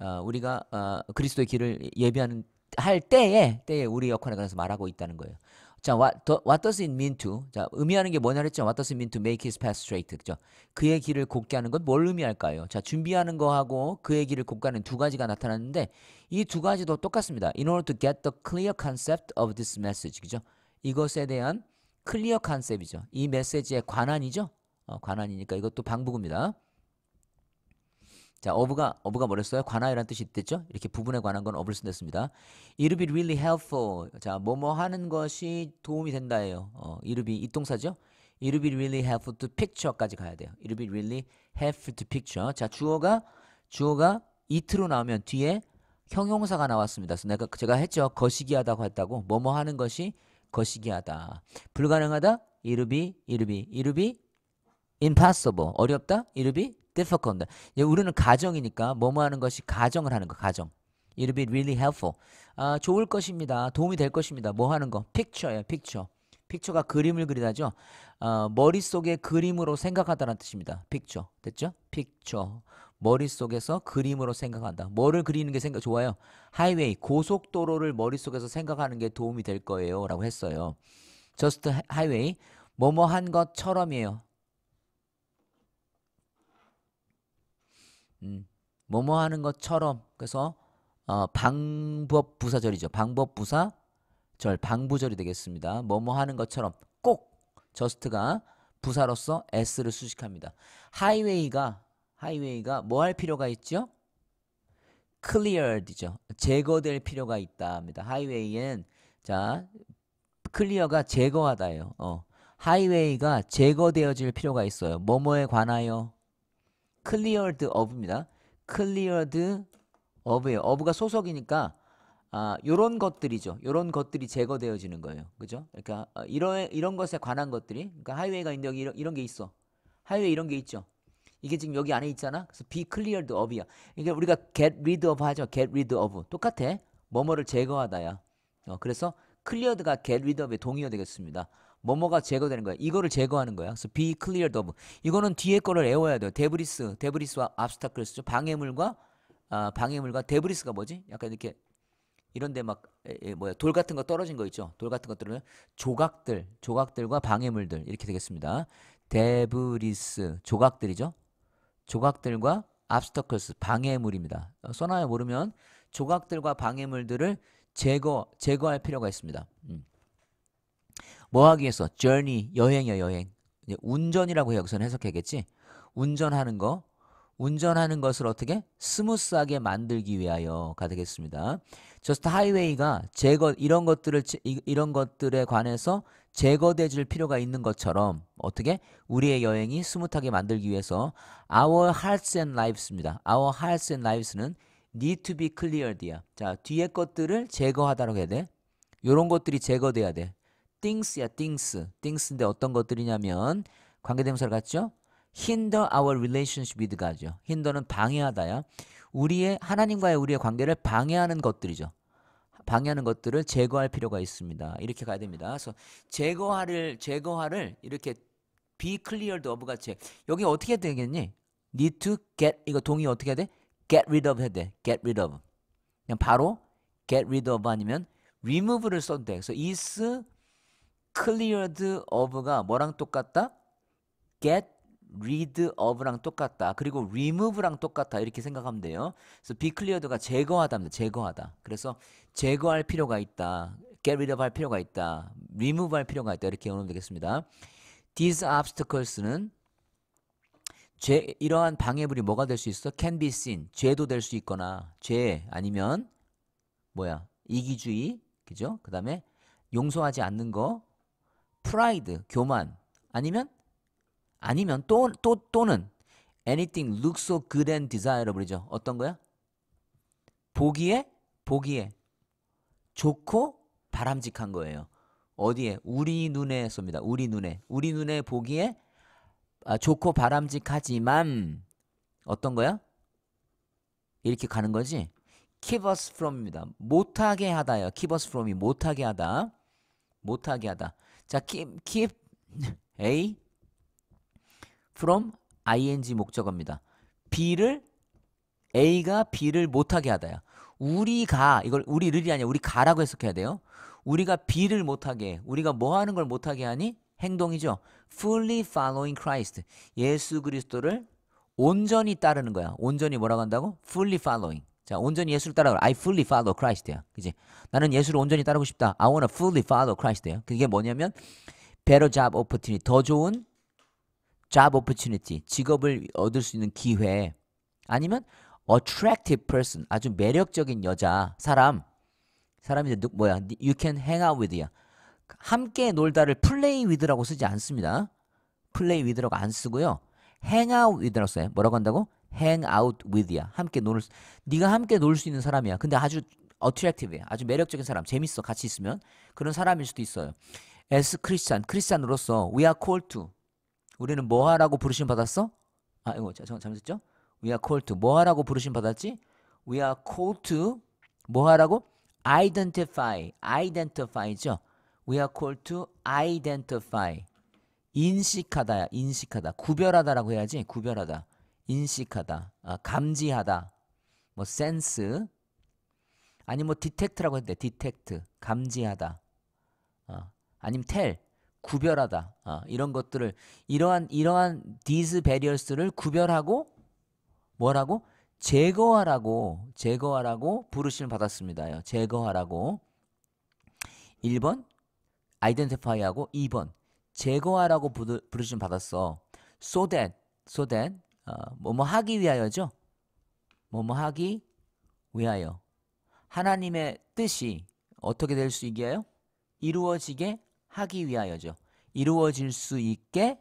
어, 우리가 어, 그리스도의 길을 예비하는 할 때에 때에 우리 역할에 관해서 말하고 있다는 거예요. 자, what, do, what does it mean to? 자, 의미하는 게 뭐냐 했죠? What does it mean to make his path straight? 그죠? 그의 길을 곱게 하는 건 뭘 의미할까요? 자, 준비하는 거하고 그의 길을 곱게 하는 두 가지가 나타났는데 이 두 가지도 똑같습니다. In order to get the clear concept of this message. 그죠? 이것에 대한 클리어 컨셉이죠. 이 메시지의 관한이죠. 어, 관한이니까 이것도 방북입니다. 자, 어브가 어브가 뭐랬어요? 관하여란 뜻이 됐죠? 이렇게 부분에 관한 건 어브를 쓴댔습니다. It'll be really helpful. 자, 뭐뭐 하는 것이 도움이 된다예요. 어, it'll be 이 동사죠? It'll be really helpful to picture까지 가야 돼요. It'll be really helpful to picture. 자, 주어가 주어가 it로 나오면 뒤에 형용사가 나왔습니다. 그래서 내가 제가 했죠. 거시기하다고 했다고. 뭐뭐 하는 것이 거시기하다. 불가능하다. It'll be it'll be it'll be impossible. 어렵다. It'll be difficult. 예, 우리는 가정이니까 뭐뭐 하는 것이 가정을 하는 거 가정. It'll be really helpful. 아, 좋을 것입니다. 도움이 될 것입니다. 뭐 하는 거? Picture예요. Picture. 픽처가 예, 그림을 그리다죠. 어, 머릿속에 그림으로 생각하다라는 뜻입니다. 픽처. 됐죠? 픽처. 머릿속에서 그림으로 생각한다. 뭐를 그리는 게 생각 좋아요? 하이웨이, 고속도로를 머릿속에서 생각하는 게 도움이 될 거예요. 라고 했어요. Just highway. 뭐뭐 한 것처럼이에요. 음, 뭐뭐 하는 것처럼 그래서 어, 방법 부사절이죠. 방법 부사 절 방부절이 되겠습니다. 뭐뭐 하는 것처럼 꼭 저스트가 부사로서 s를 수식합니다. 하이웨이가 하이웨이가 뭐할 필요가 있죠? cleared죠. 제거될 필요가 있다 합니다. 하이웨이엔 자클리어가 제거하다예요. 어. 하이웨이가 제거되어질 필요가 있어요. 뭐뭐에 관하여 cleared of입니다. cleared of예요. of가 소속이니까 아, 요런 것들이죠. 요런 것들이 제거되어지는 거예요. 그죠? 그러니까 어, 이런 이런 것에 관한 것들이 그러니까 하이웨이가 있는데 여기 이런, 이런 게 있어. 하이웨이 이런 게 있죠. 이게 지금 여기 안에 있잖아. 그래서 be cleared of이야. 이게 우리가 get rid of 하죠. get rid of. 똑같아. 뭐뭐를 제거하다야. 어, 그래서 cleared가 get rid of의 동의어 되겠습니다. 뭐뭐가 제거되는 거야. 이거를 제거하는 거야. 그래서 be cleared of. 이거는 뒤에 거를 외워야 돼요. 데브리스, 데브리스와 obstacles죠. 방해물과 아, 방해물과 데브리스가 뭐지? 약간 이렇게 이런데 막 에, 에, 뭐야 돌 같은 거 떨어진 거 있죠. 돌 같은 것들은 조각들, 조각들과 방해물들 이렇게 되겠습니다. 데브리스, 조각들이죠. 조각들과 obstacles, 방해물입니다. 어, 써놔야 모르면 조각들과 방해물들을 제거 제거할 필요가 있습니다. 음. 뭐 하기 위해서? journey, 여행이야 여행. 운전이라고 여기서는 해석해야겠지? 운전하는 거. 운전하는 것을 어떻게? 스무스하게 만들기 위하여 가득했습니다. Just h i g h w a y 가 제거 이런 것들을 이런 것들에 관해서 제거돼질 필요가 있는 것처럼 어떻게 우리의 여행이 스무하게 스 만들기 위해서 our hearts and lives입니다. our hearts and lives는 need to be c l e a r e d 자 뒤에 것들을 제거하다라고 해야 돼. 이런 것들이 제거돼야 돼. things야 things. things인데 어떤 것들이냐면 관계대명사를 갖죠. hinder our relationship with 가죠. hinder는 방해하다야. 우리의 하나님과의 우리의 관계를 방해하는 것들이죠. 방해하는 것들을 제거할 필요가 있습니다. 이렇게 가야 됩니다. 그래서 제거하를 제거하를 이렇게 be cleared of 같이 여기 어떻게 되겠니? need to get 이거 동의 어떻게 해야 돼? get rid of 해야 돼. get rid of. 그냥 바로 get rid of 아니면 remove를 써도 돼. 그래서 is cleared of가 뭐랑 똑같다? get rid of랑 똑같다. 그리고 remove랑 똑같다. 이렇게 생각하면 돼요. 그래서 be cleared가 제거하다입니다. 제거하다. 그래서 제거할 필요가 있다. get rid of 할 필요가 있다. remove 할 필요가 있다. 이렇게 오면 되겠습니다. these obstacles는 죄, 이러한 방해물이 뭐가 될 수 있어? can be seen. 죄도 될 수 있거나 죄 아니면 뭐야? 이기주의. 그죠? 그다음에 용서하지 않는 거 프라이드 교만 아니면 아니면 또, 또 또는 anything looks so good and desirable이죠. 어떤 거야? 보기에 보기에 좋고 바람직한 거예요. 어디에? 우리 눈에 쏩니다. 우리 눈에. 우리 눈에 보기에 아, 좋고 바람직하지만 어떤 거야? 이렇게 가는 거지. keep us from입니다. 못하게 하다요. keep us from이 못하게 하다. 못하게 하다. 자, keep, keep A from ing 목적어입니다. B를 A가 B를 못하게 하다야. 우리가 이걸 우리를이 아니야 우리가라고 해석해야 돼요. 우리가 B를 못하게 우리가 뭐 하는 걸 못하게 하니 행동이죠. Fully following Christ 예수 그리스도를 온전히 따르는 거야. 온전히 뭐라고 한다고? Fully following 자, 온전히 예수를 따라가. I fully follow Christ야. 그지? 나는 예수를 온전히 따르고 싶다. I wanna fully follow Christ야. 그게 뭐냐면 better job opportunity, 더 좋은 job opportunity, 직업을 얻을 수 있는 기회. 아니면 attractive person, 아주 매력적인 여자, 사람. 사람이 뭐야? You can hang out with야. 함께 놀다를 play with라고 쓰지 않습니다. play with라고 안 쓰고요. hang out with라고 써요. 뭐라고 한다고? hang out with야. 함께 놀 수, 네가 함께 놀 수 있는 사람이야. 근데 아주 어트랙티브해. 아주 매력적인 사람. 재밌어. 같이 있으면. 그런 사람일 수도 있어요. as 크리스찬, 크리스찬으로서 we are called to 우리는 뭐 하라고 부르심 받았어? 아, 이거 잠시잠요 we are called to 뭐 하라고 부르심 받았지? we are called to 뭐 하라고? identify, identify죠. we are called to identify 인식하다야, 인식하다. 구별하다라고 해야지. 구별하다. 인식하다, 아, 감지하다, 뭐 센스, 아니 뭐 디텍트라고 했는데 디텍트, 감지하다, 아, 아니면 텔, 구별하다, 아, 이런 것들을 이러한 이러한 디스 베리얼스를 구별하고 뭐라고 제거하라고 제거하라고 부르심을 받았습니다요. 예, 제거하라고 1번 아이덴티파이하고 2번 제거하라고 부르심 받았어. so that so that 어, 뭐뭐 하기 위하여죠. 뭐뭐 하기 위하여 하나님의 뜻이 어떻게 될 수 있게요? 이루어지게 하기 위하여죠. 이루어질 수 있게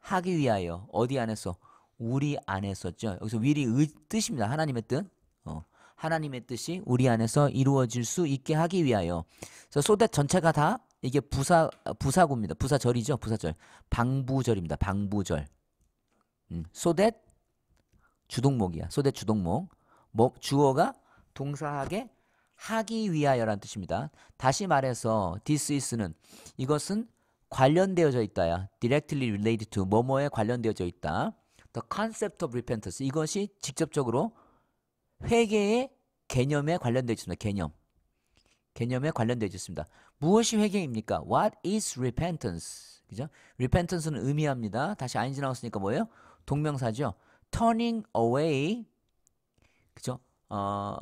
하기 위하여 어디 안에서 우리 안에서죠. 여기서 위리 의 뜻입니다. 하나님의 뜻. 어. 하나님의 뜻이 우리 안에서 이루어질 수 있게 하기 위하여. 그래서 소대 전체가 다 이게 부사 부사구입니다. 부사절이죠. 부사절. 방부절입니다. 방부절. 음, so that 주동목이야. so that 주동목. 뭐, 주어가 동사하게 하기 위하여라는 뜻입니다. 다시 말해서 this is는 이것은 관련되어져 있다야. directly related to 뭐뭐에 관련되어져 있다. the concept of repentance 이것이 직접적으로 회개의 개념에 관련되어 있습니다. 개념. 개념에 관련되어 있습니다. 무엇이 회개입니까? What is repentance? 그죠? repentance는 의미합니다. 다시 ing 나왔으니까 뭐예요? 동명사죠. turning away 그죠? 어,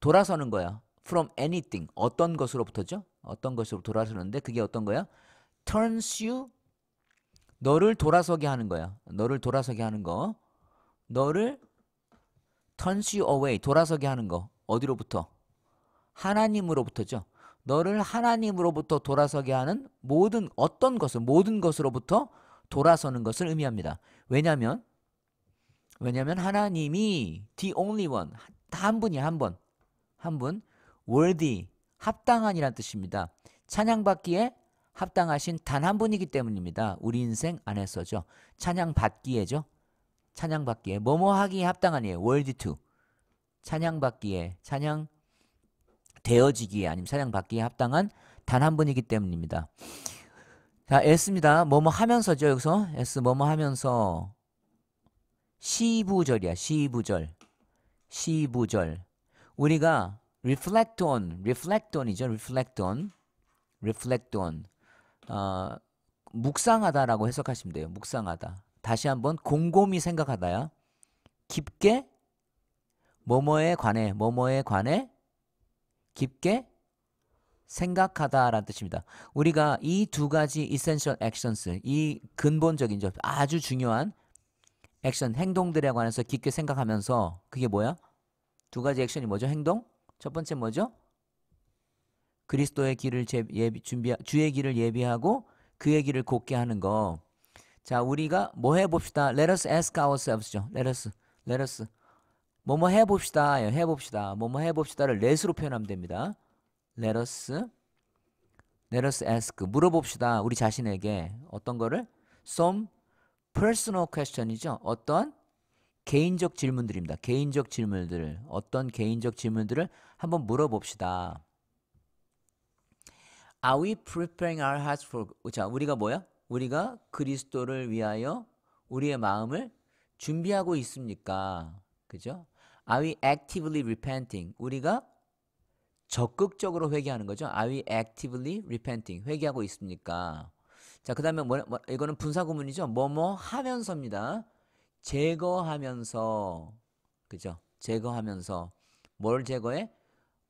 돌아서는 거야. from anything 어떤 것으로부터죠? 어떤 것으로 돌아서는데 그게 어떤 거야? turns you 너를 돌아서게 하는 거야. 너를 돌아서게 하는 거. 너를 turns you away 돌아서게 하는 거. 어디로부터? 하나님으로부터죠. 너를 하나님으로부터 돌아서게 하는 모든 어떤 것을 모든 것으로부터 돌아서는 것을 의미합니다. 왜냐면 왜냐면 하나님이 the only one 한 분이 한번한 분. worthy 합당한이란 뜻입니다. 찬양받기에 합당하신 단 한 분이기 때문입니다. 우리 인생 안에서죠. 찬양받기에죠. 찬양받기에 뭐뭐 하기에 합당하니에 worthy to. 찬양받기에 찬양 되어지기에 아니면 찬양받기에 합당한 단 한 분이기 때문입니다. 자, S입니다. 뭐뭐 하면서죠, 여기서. S 뭐뭐 하면서. 시부절이야, 시부절. 시부절. 우리가 reflect on, reflect on이죠, reflect on. reflect on. 어, 묵상하다라고 해석하시면 돼요. 묵상하다. 다시 한번 곰곰이 생각하다야. 깊게 뭐뭐에 관해, 뭐뭐에 관해 깊게 생각하다라는 뜻입니다. 우리가 이 두 가지 essential actions, 이 근본적인 아주 중요한 액션 행동들에 관해서 깊게 생각하면서 그게 뭐야? 두 가지 액션이 뭐죠? 행동? 첫 번째 뭐죠? 그리스도의 길을 예비, 준비 주의 길을 예비하고 그의 길을 곱게 하는 거. 자, 우리가 뭐 해 봅시다. Let us ask ourselves죠. Let us. Let us. 뭐 뭐 해 봅시다. 예, 해 봅시다. 뭐 뭐 해 봅시다를 let으로 표현하면 됩니다. let us, let us ask. 물어봅시다. 우리 자신에게 어떤 거를? some personal question이죠. 어떤 개인적 질문들입니다. 개인적 질문들. 어떤 개인적 질문들을 한번 물어봅시다. Are we preparing our hearts for 자, 우리가 뭐야? 우리가 그리스도를 위하여 우리의 마음을 준비하고 있습니까? 그죠? Are we actively repenting? 우리가 적극적으로 회개하는 거죠. Are we actively repenting? 회개하고 있습니까? 자, 그 다음에 뭐, 뭐, 이거는 분사구문이죠. 뭐뭐 하면서입니다. 제거하면서, 그죠? 제거하면서 뭘 제거해?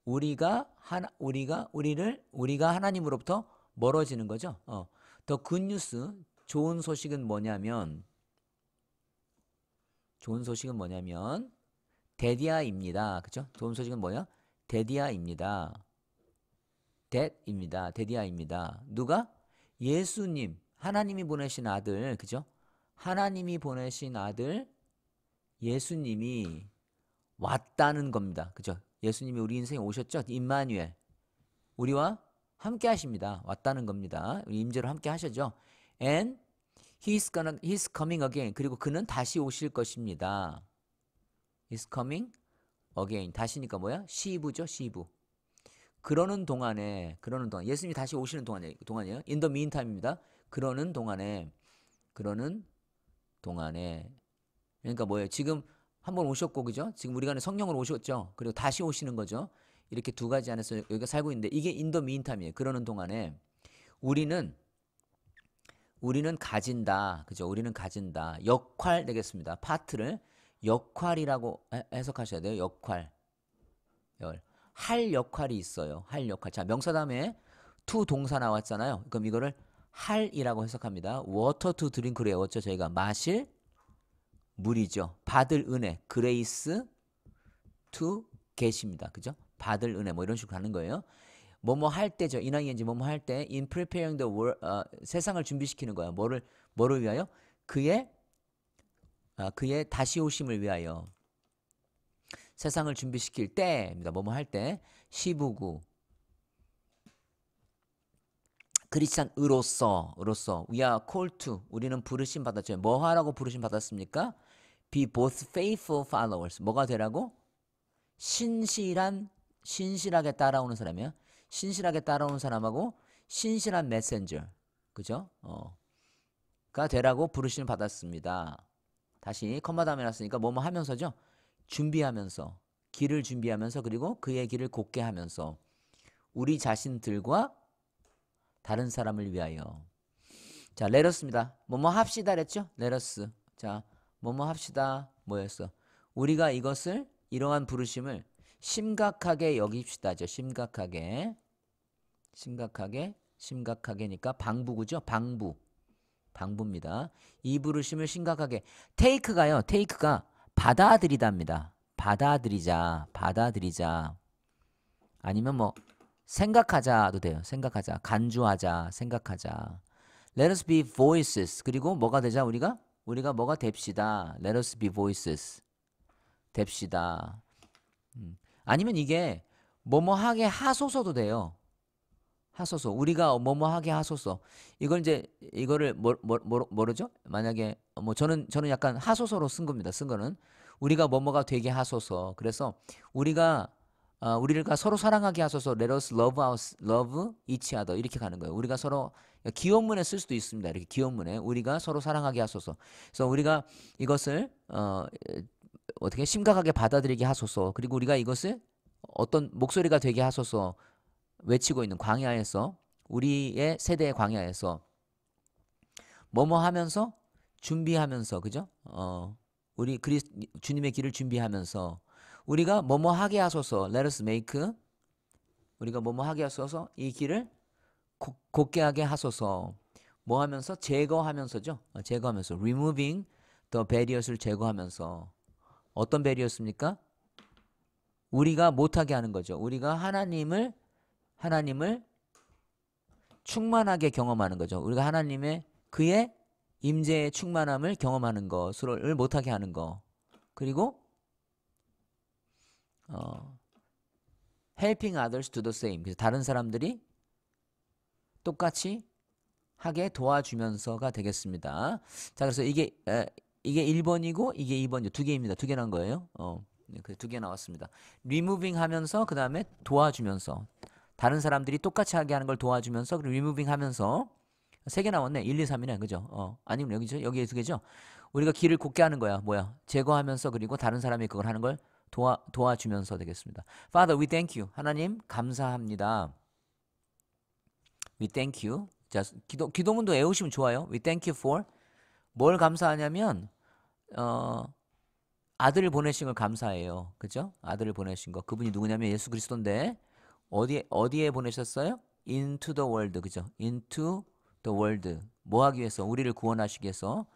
우리가 하나, 우리가 우리를 우리가 하나님으로부터 멀어지는 거죠. 어. 더 굿뉴스 좋은 소식은 뭐냐면 좋은 소식은 뭐냐면 데디아입니다. 그죠 좋은 소식은 뭐냐? 데디아입니다. 데입니다. 데디아입니다. 누가? 예수님, 하나님이 보내신 아들, 그죠? 하나님이 보내신 아들 예수님이 왔다는 겁니다. 그죠? 예수님이 우리 인생에 오셨죠? 임마누엘. 우리와 함께 하십니다. 왔다는 겁니다. 임재로 함께 하셔죠. And he's gonna he's coming again. 그리고 그는 다시 오실 것입니다. He's coming again 다시니까 뭐야? 시부죠, 시부. 그러는 동안에 그러는 동안 예수님이 다시 오시는 동안에 동안이에요. in the meantime입니다. 그러는 동안에 그러는 동안에 그러니까 뭐예요? 지금 한번 오셨고 그죠? 지금 우리가 는 성령으로 오셨죠. 그리고 다시 오시는 거죠. 이렇게 두 가지 안에서 여기가 살고 있는데 이게 in the meantime이에요. 그러는 동안에 우리는 우리는 가진다. 그죠? 우리는 가진다. 역할 되겠습니다. 파트를 역할이라고 해석하셔야 돼요. 역할. 할 역할이 있어요. 할 역할. 자, 명사 다음에 to 동사 나왔잖아요. 그럼 이거를 할이라고 해석합니다. water to drink를 외웠죠. 저희가 마실 물이죠. 받을 은혜, grace to get입니다. 그죠? 받을 은혜 뭐 이런 식으로 하는 거예요. 뭐 뭐 할 때죠. 인왕이인지 뭐 뭐 할때 in preparing the world, 어, 세상을 준비시키는 거예요. 뭐를 뭐를 위하여 그의 어, 그의 다시 오심을 위하여 세상을 준비시킬 때입니다. 뭐뭐 할 때 시부구 그리스찬으로서 으로서 we are called to 우리는 부르심 받았죠. 뭐 하라고 부르심 받았습니까? be both faithful followers. 뭐가 되라고? 신실한 신실하게 따라오는 사람이야. 신실하게 따라오는 사람하고 신실한 메신저. 그죠? 어. 가 되라고 부르심 받았습니다. 다시 컴마 다음에 났으니까 뭐뭐 하면서죠. 준비하면서 길을 준비하면서 그리고 그의 길을 곱게 하면서 우리 자신들과 다른 사람을 위하여 자레러스니다 뭐뭐 합시다 그랬죠? 내렸스자 뭐뭐 합시다 뭐였어? 우리가 이것을 이러한 부르심을 심각하게 여깁시다죠. 심각하게 심각하게 심각하게니까 방부구죠. 방부 방부입니다. 이 부르심을 심각하게 테이크가요. 테이크가 받아들이답니다. 받아들이자, 받아들이자. 아니면 뭐 생각하자도 돼요. 생각하자, 간주하자, 생각하자. Let us be voices. 그리고 뭐가 되자 우리가 우리가 뭐가 됩시다. Let us be voices. 됩시다. 음. 아니면 이게 뭐뭐 하게 하소서도 돼요. 하소서. 우리가 뭐뭐 하게 하소서. 이걸 이제 이거를 뭐, 뭐, 뭐, 모르죠? 만약에 뭐 저는 저는 약간 하소서로 쓴 겁니다. 쓴 거는 우리가 뭐뭐가 되게 하소서. 그래서 우리가 어, 우리가 서로 사랑하게 하소서. Let us love us love each other 이렇게 가는 거예요. 우리가 서로 기원문에 쓸 수도 있습니다. 이렇게 기원문에 우리가 서로 사랑하게 하소서. 그래서 우리가 이것을 어, 어떻게 심각하게 받아들이게 하소서. 그리고 우리가 이것을 어떤 목소리가 되게 하소서. 외치고 있는 광야에서 우리의 세대의 광야에서 뭐뭐 하면서 준비하면서 그죠? 어 우리 그리 주님의 길을 준비하면서 우리가 뭐뭐 하게 하소서 let us make 우리가 뭐뭐 하게 하소서 이 길을 고, 곱게 하게 하소서 뭐 하면서 제거하면서죠. 어, 제거하면서 removing the barriers를 제거하면서 어떤 barriers입니까? 우리가 못하게 하는 거죠. 우리가 하나님을 하나님을 충만하게 경험하는 거죠. 우리가 하나님의 그의 임재의 충만함을 경험하는 것을 못하게 하는 거. 그리고 어, helping others to the same. 다른 사람들이 똑같이 하게 도와주면서가 되겠습니다. 자, 그래서 이게 에, 이게 1번이고 이게 2번이죠. 두 개입니다. 두개난 거예요. 어. 네, 그두개 나왔습니다. 리무빙 하면서 그다음에 도와주면서 다른 사람들이 똑같이 하게 하는 걸 도와주면서 그 리무빙 고리 하면서 세개 나왔네. 1, 2, 3이네. 그죠? 어. 아니면 여기죠? 여기에 두 개죠? 우리가 길을 곱게 하는 거야. 뭐야? 제거하면서 그리고 다른 사람이 그걸 하는 걸 도와, 도와주면서 되겠습니다. Father, we thank you. 하나님, 감사합니다. We thank you. 자, 기도, 기도문도 외우시면 좋아요. We thank you for. 뭘 감사하냐면, 어, 아들을 보내신 걸 감사해요. 그죠? 아들을 보내신 거. 그분이 누구냐면 예수 그리스도인데, 어디에 어디에 보내셨어요? into the world 그죠? into the world 뭐 하기 위해서 우리를 구원하시기 위해서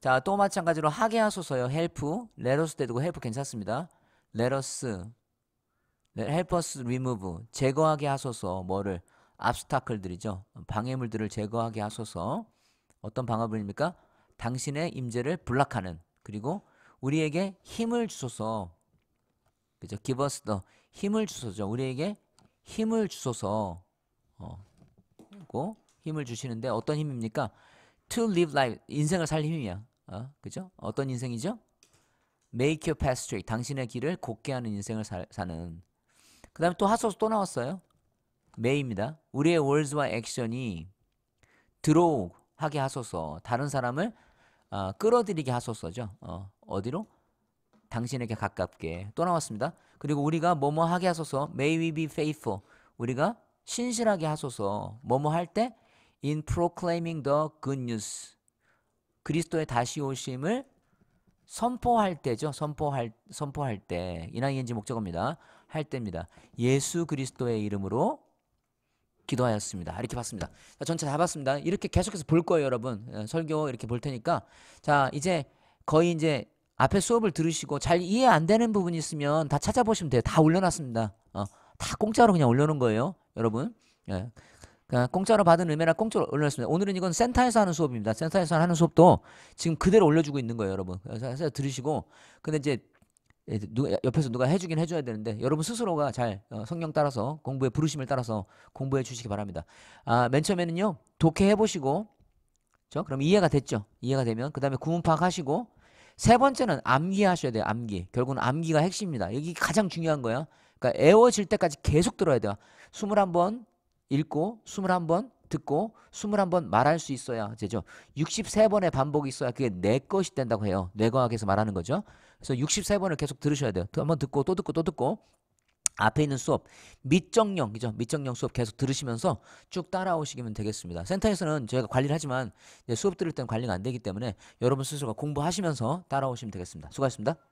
자 또 마찬가지로 하게 하소서요 help let us 되고 그 help 괜찮습니다 let us 네, help us remove 제거하게 하소서 뭐를 압스타클들이죠 방해물들을 제거하게 하소서 어떤 방어물입니까? 당신의 임재를 불락하는 그리고 우리에게 힘을 주소서 그죠? give us the 힘을 주소서 우리에게 힘을 주소서 어, 고 힘을 주시는데 어떤 힘입니까? To live life 인생을 살 힘이야. 어, 그죠? 어떤 인생이죠? Make your path straight 당신의 길을 곱게 하는 인생을 사, 는그 다음에 또 하소서 또 나왔어요. may입니다. 우리의 words와 액션이 들어오게 하소서 다른 사람을 어, 끌어들이게 하소서죠. 어, 어디로? 당신에게 가깝게 또 나왔습니다. 그리고 우리가 뭐뭐 하게 하소서 may we be faithful 우리가 신실하게 하소서 뭐뭐 할 때 in proclaiming the good news 그리스도의 다시 오심을 선포할 때죠. 선포할 선포할 때 인하이엔지 목적어입니다. 할 때입니다. 예수 그리스도의 이름으로 기도하였습니다. 이렇게 봤습니다. 자, 전체 다 봤습니다. 이렇게 계속해서 볼 거예요, 여러분. 예, 설교 이렇게 볼 테니까 자 이제 거의 이제 앞에 수업을 들으시고 잘 이해 안 되는 부분이 있으면 다 찾아보시면 돼요. 다 올려놨습니다. 어, 다 공짜로 그냥 올려놓은 거예요. 여러분. 예. 그냥 공짜로 받은 음해라 공짜로 올려놨습니다. 오늘은 이건 센터에서 하는 수업입니다. 센터에서 하는 수업도 지금 그대로 올려주고 있는 거예요. 여러분. 그래서 들으시고 근데 이제 옆에서 누가 해주긴 해줘야 되는데 여러분 스스로가 잘 어, 성경 따라서 공부의 부르심을 따라서 공부해 주시기 바랍니다. 아, 맨 처음에는요 독해 해보시고 그럼 이해가 됐죠? 이해가 되면 그 다음에 구문 파악하시고 세 번째는 암기하셔야 돼요. 암기. 결국은 암기가 핵심입니다. 여기 가장 중요한 거예요. 그러니까 애워질 때까지 계속 들어야 돼요. 21번 읽고 21번 듣고 21번 말할 수 있어야 되죠. 63번의 반복이 있어야 그게 내 것이 된다고 해요. 뇌과학에서 말하는 거죠. 그래서 63번을 계속 들으셔야 돼요. 한번 듣고 또 듣고 또 듣고 앞에 있는 수업 밑정령 이죠 밑정령 수업 계속 들으시면서 쭉 따라오시면 되겠습니다 센터에서는 저희가 관리를 하지만 수업 들을 때는 관리가 안 되기 때문에 여러분 스스로가 공부하시면서 따라오시면 되겠습니다 수고하셨습니다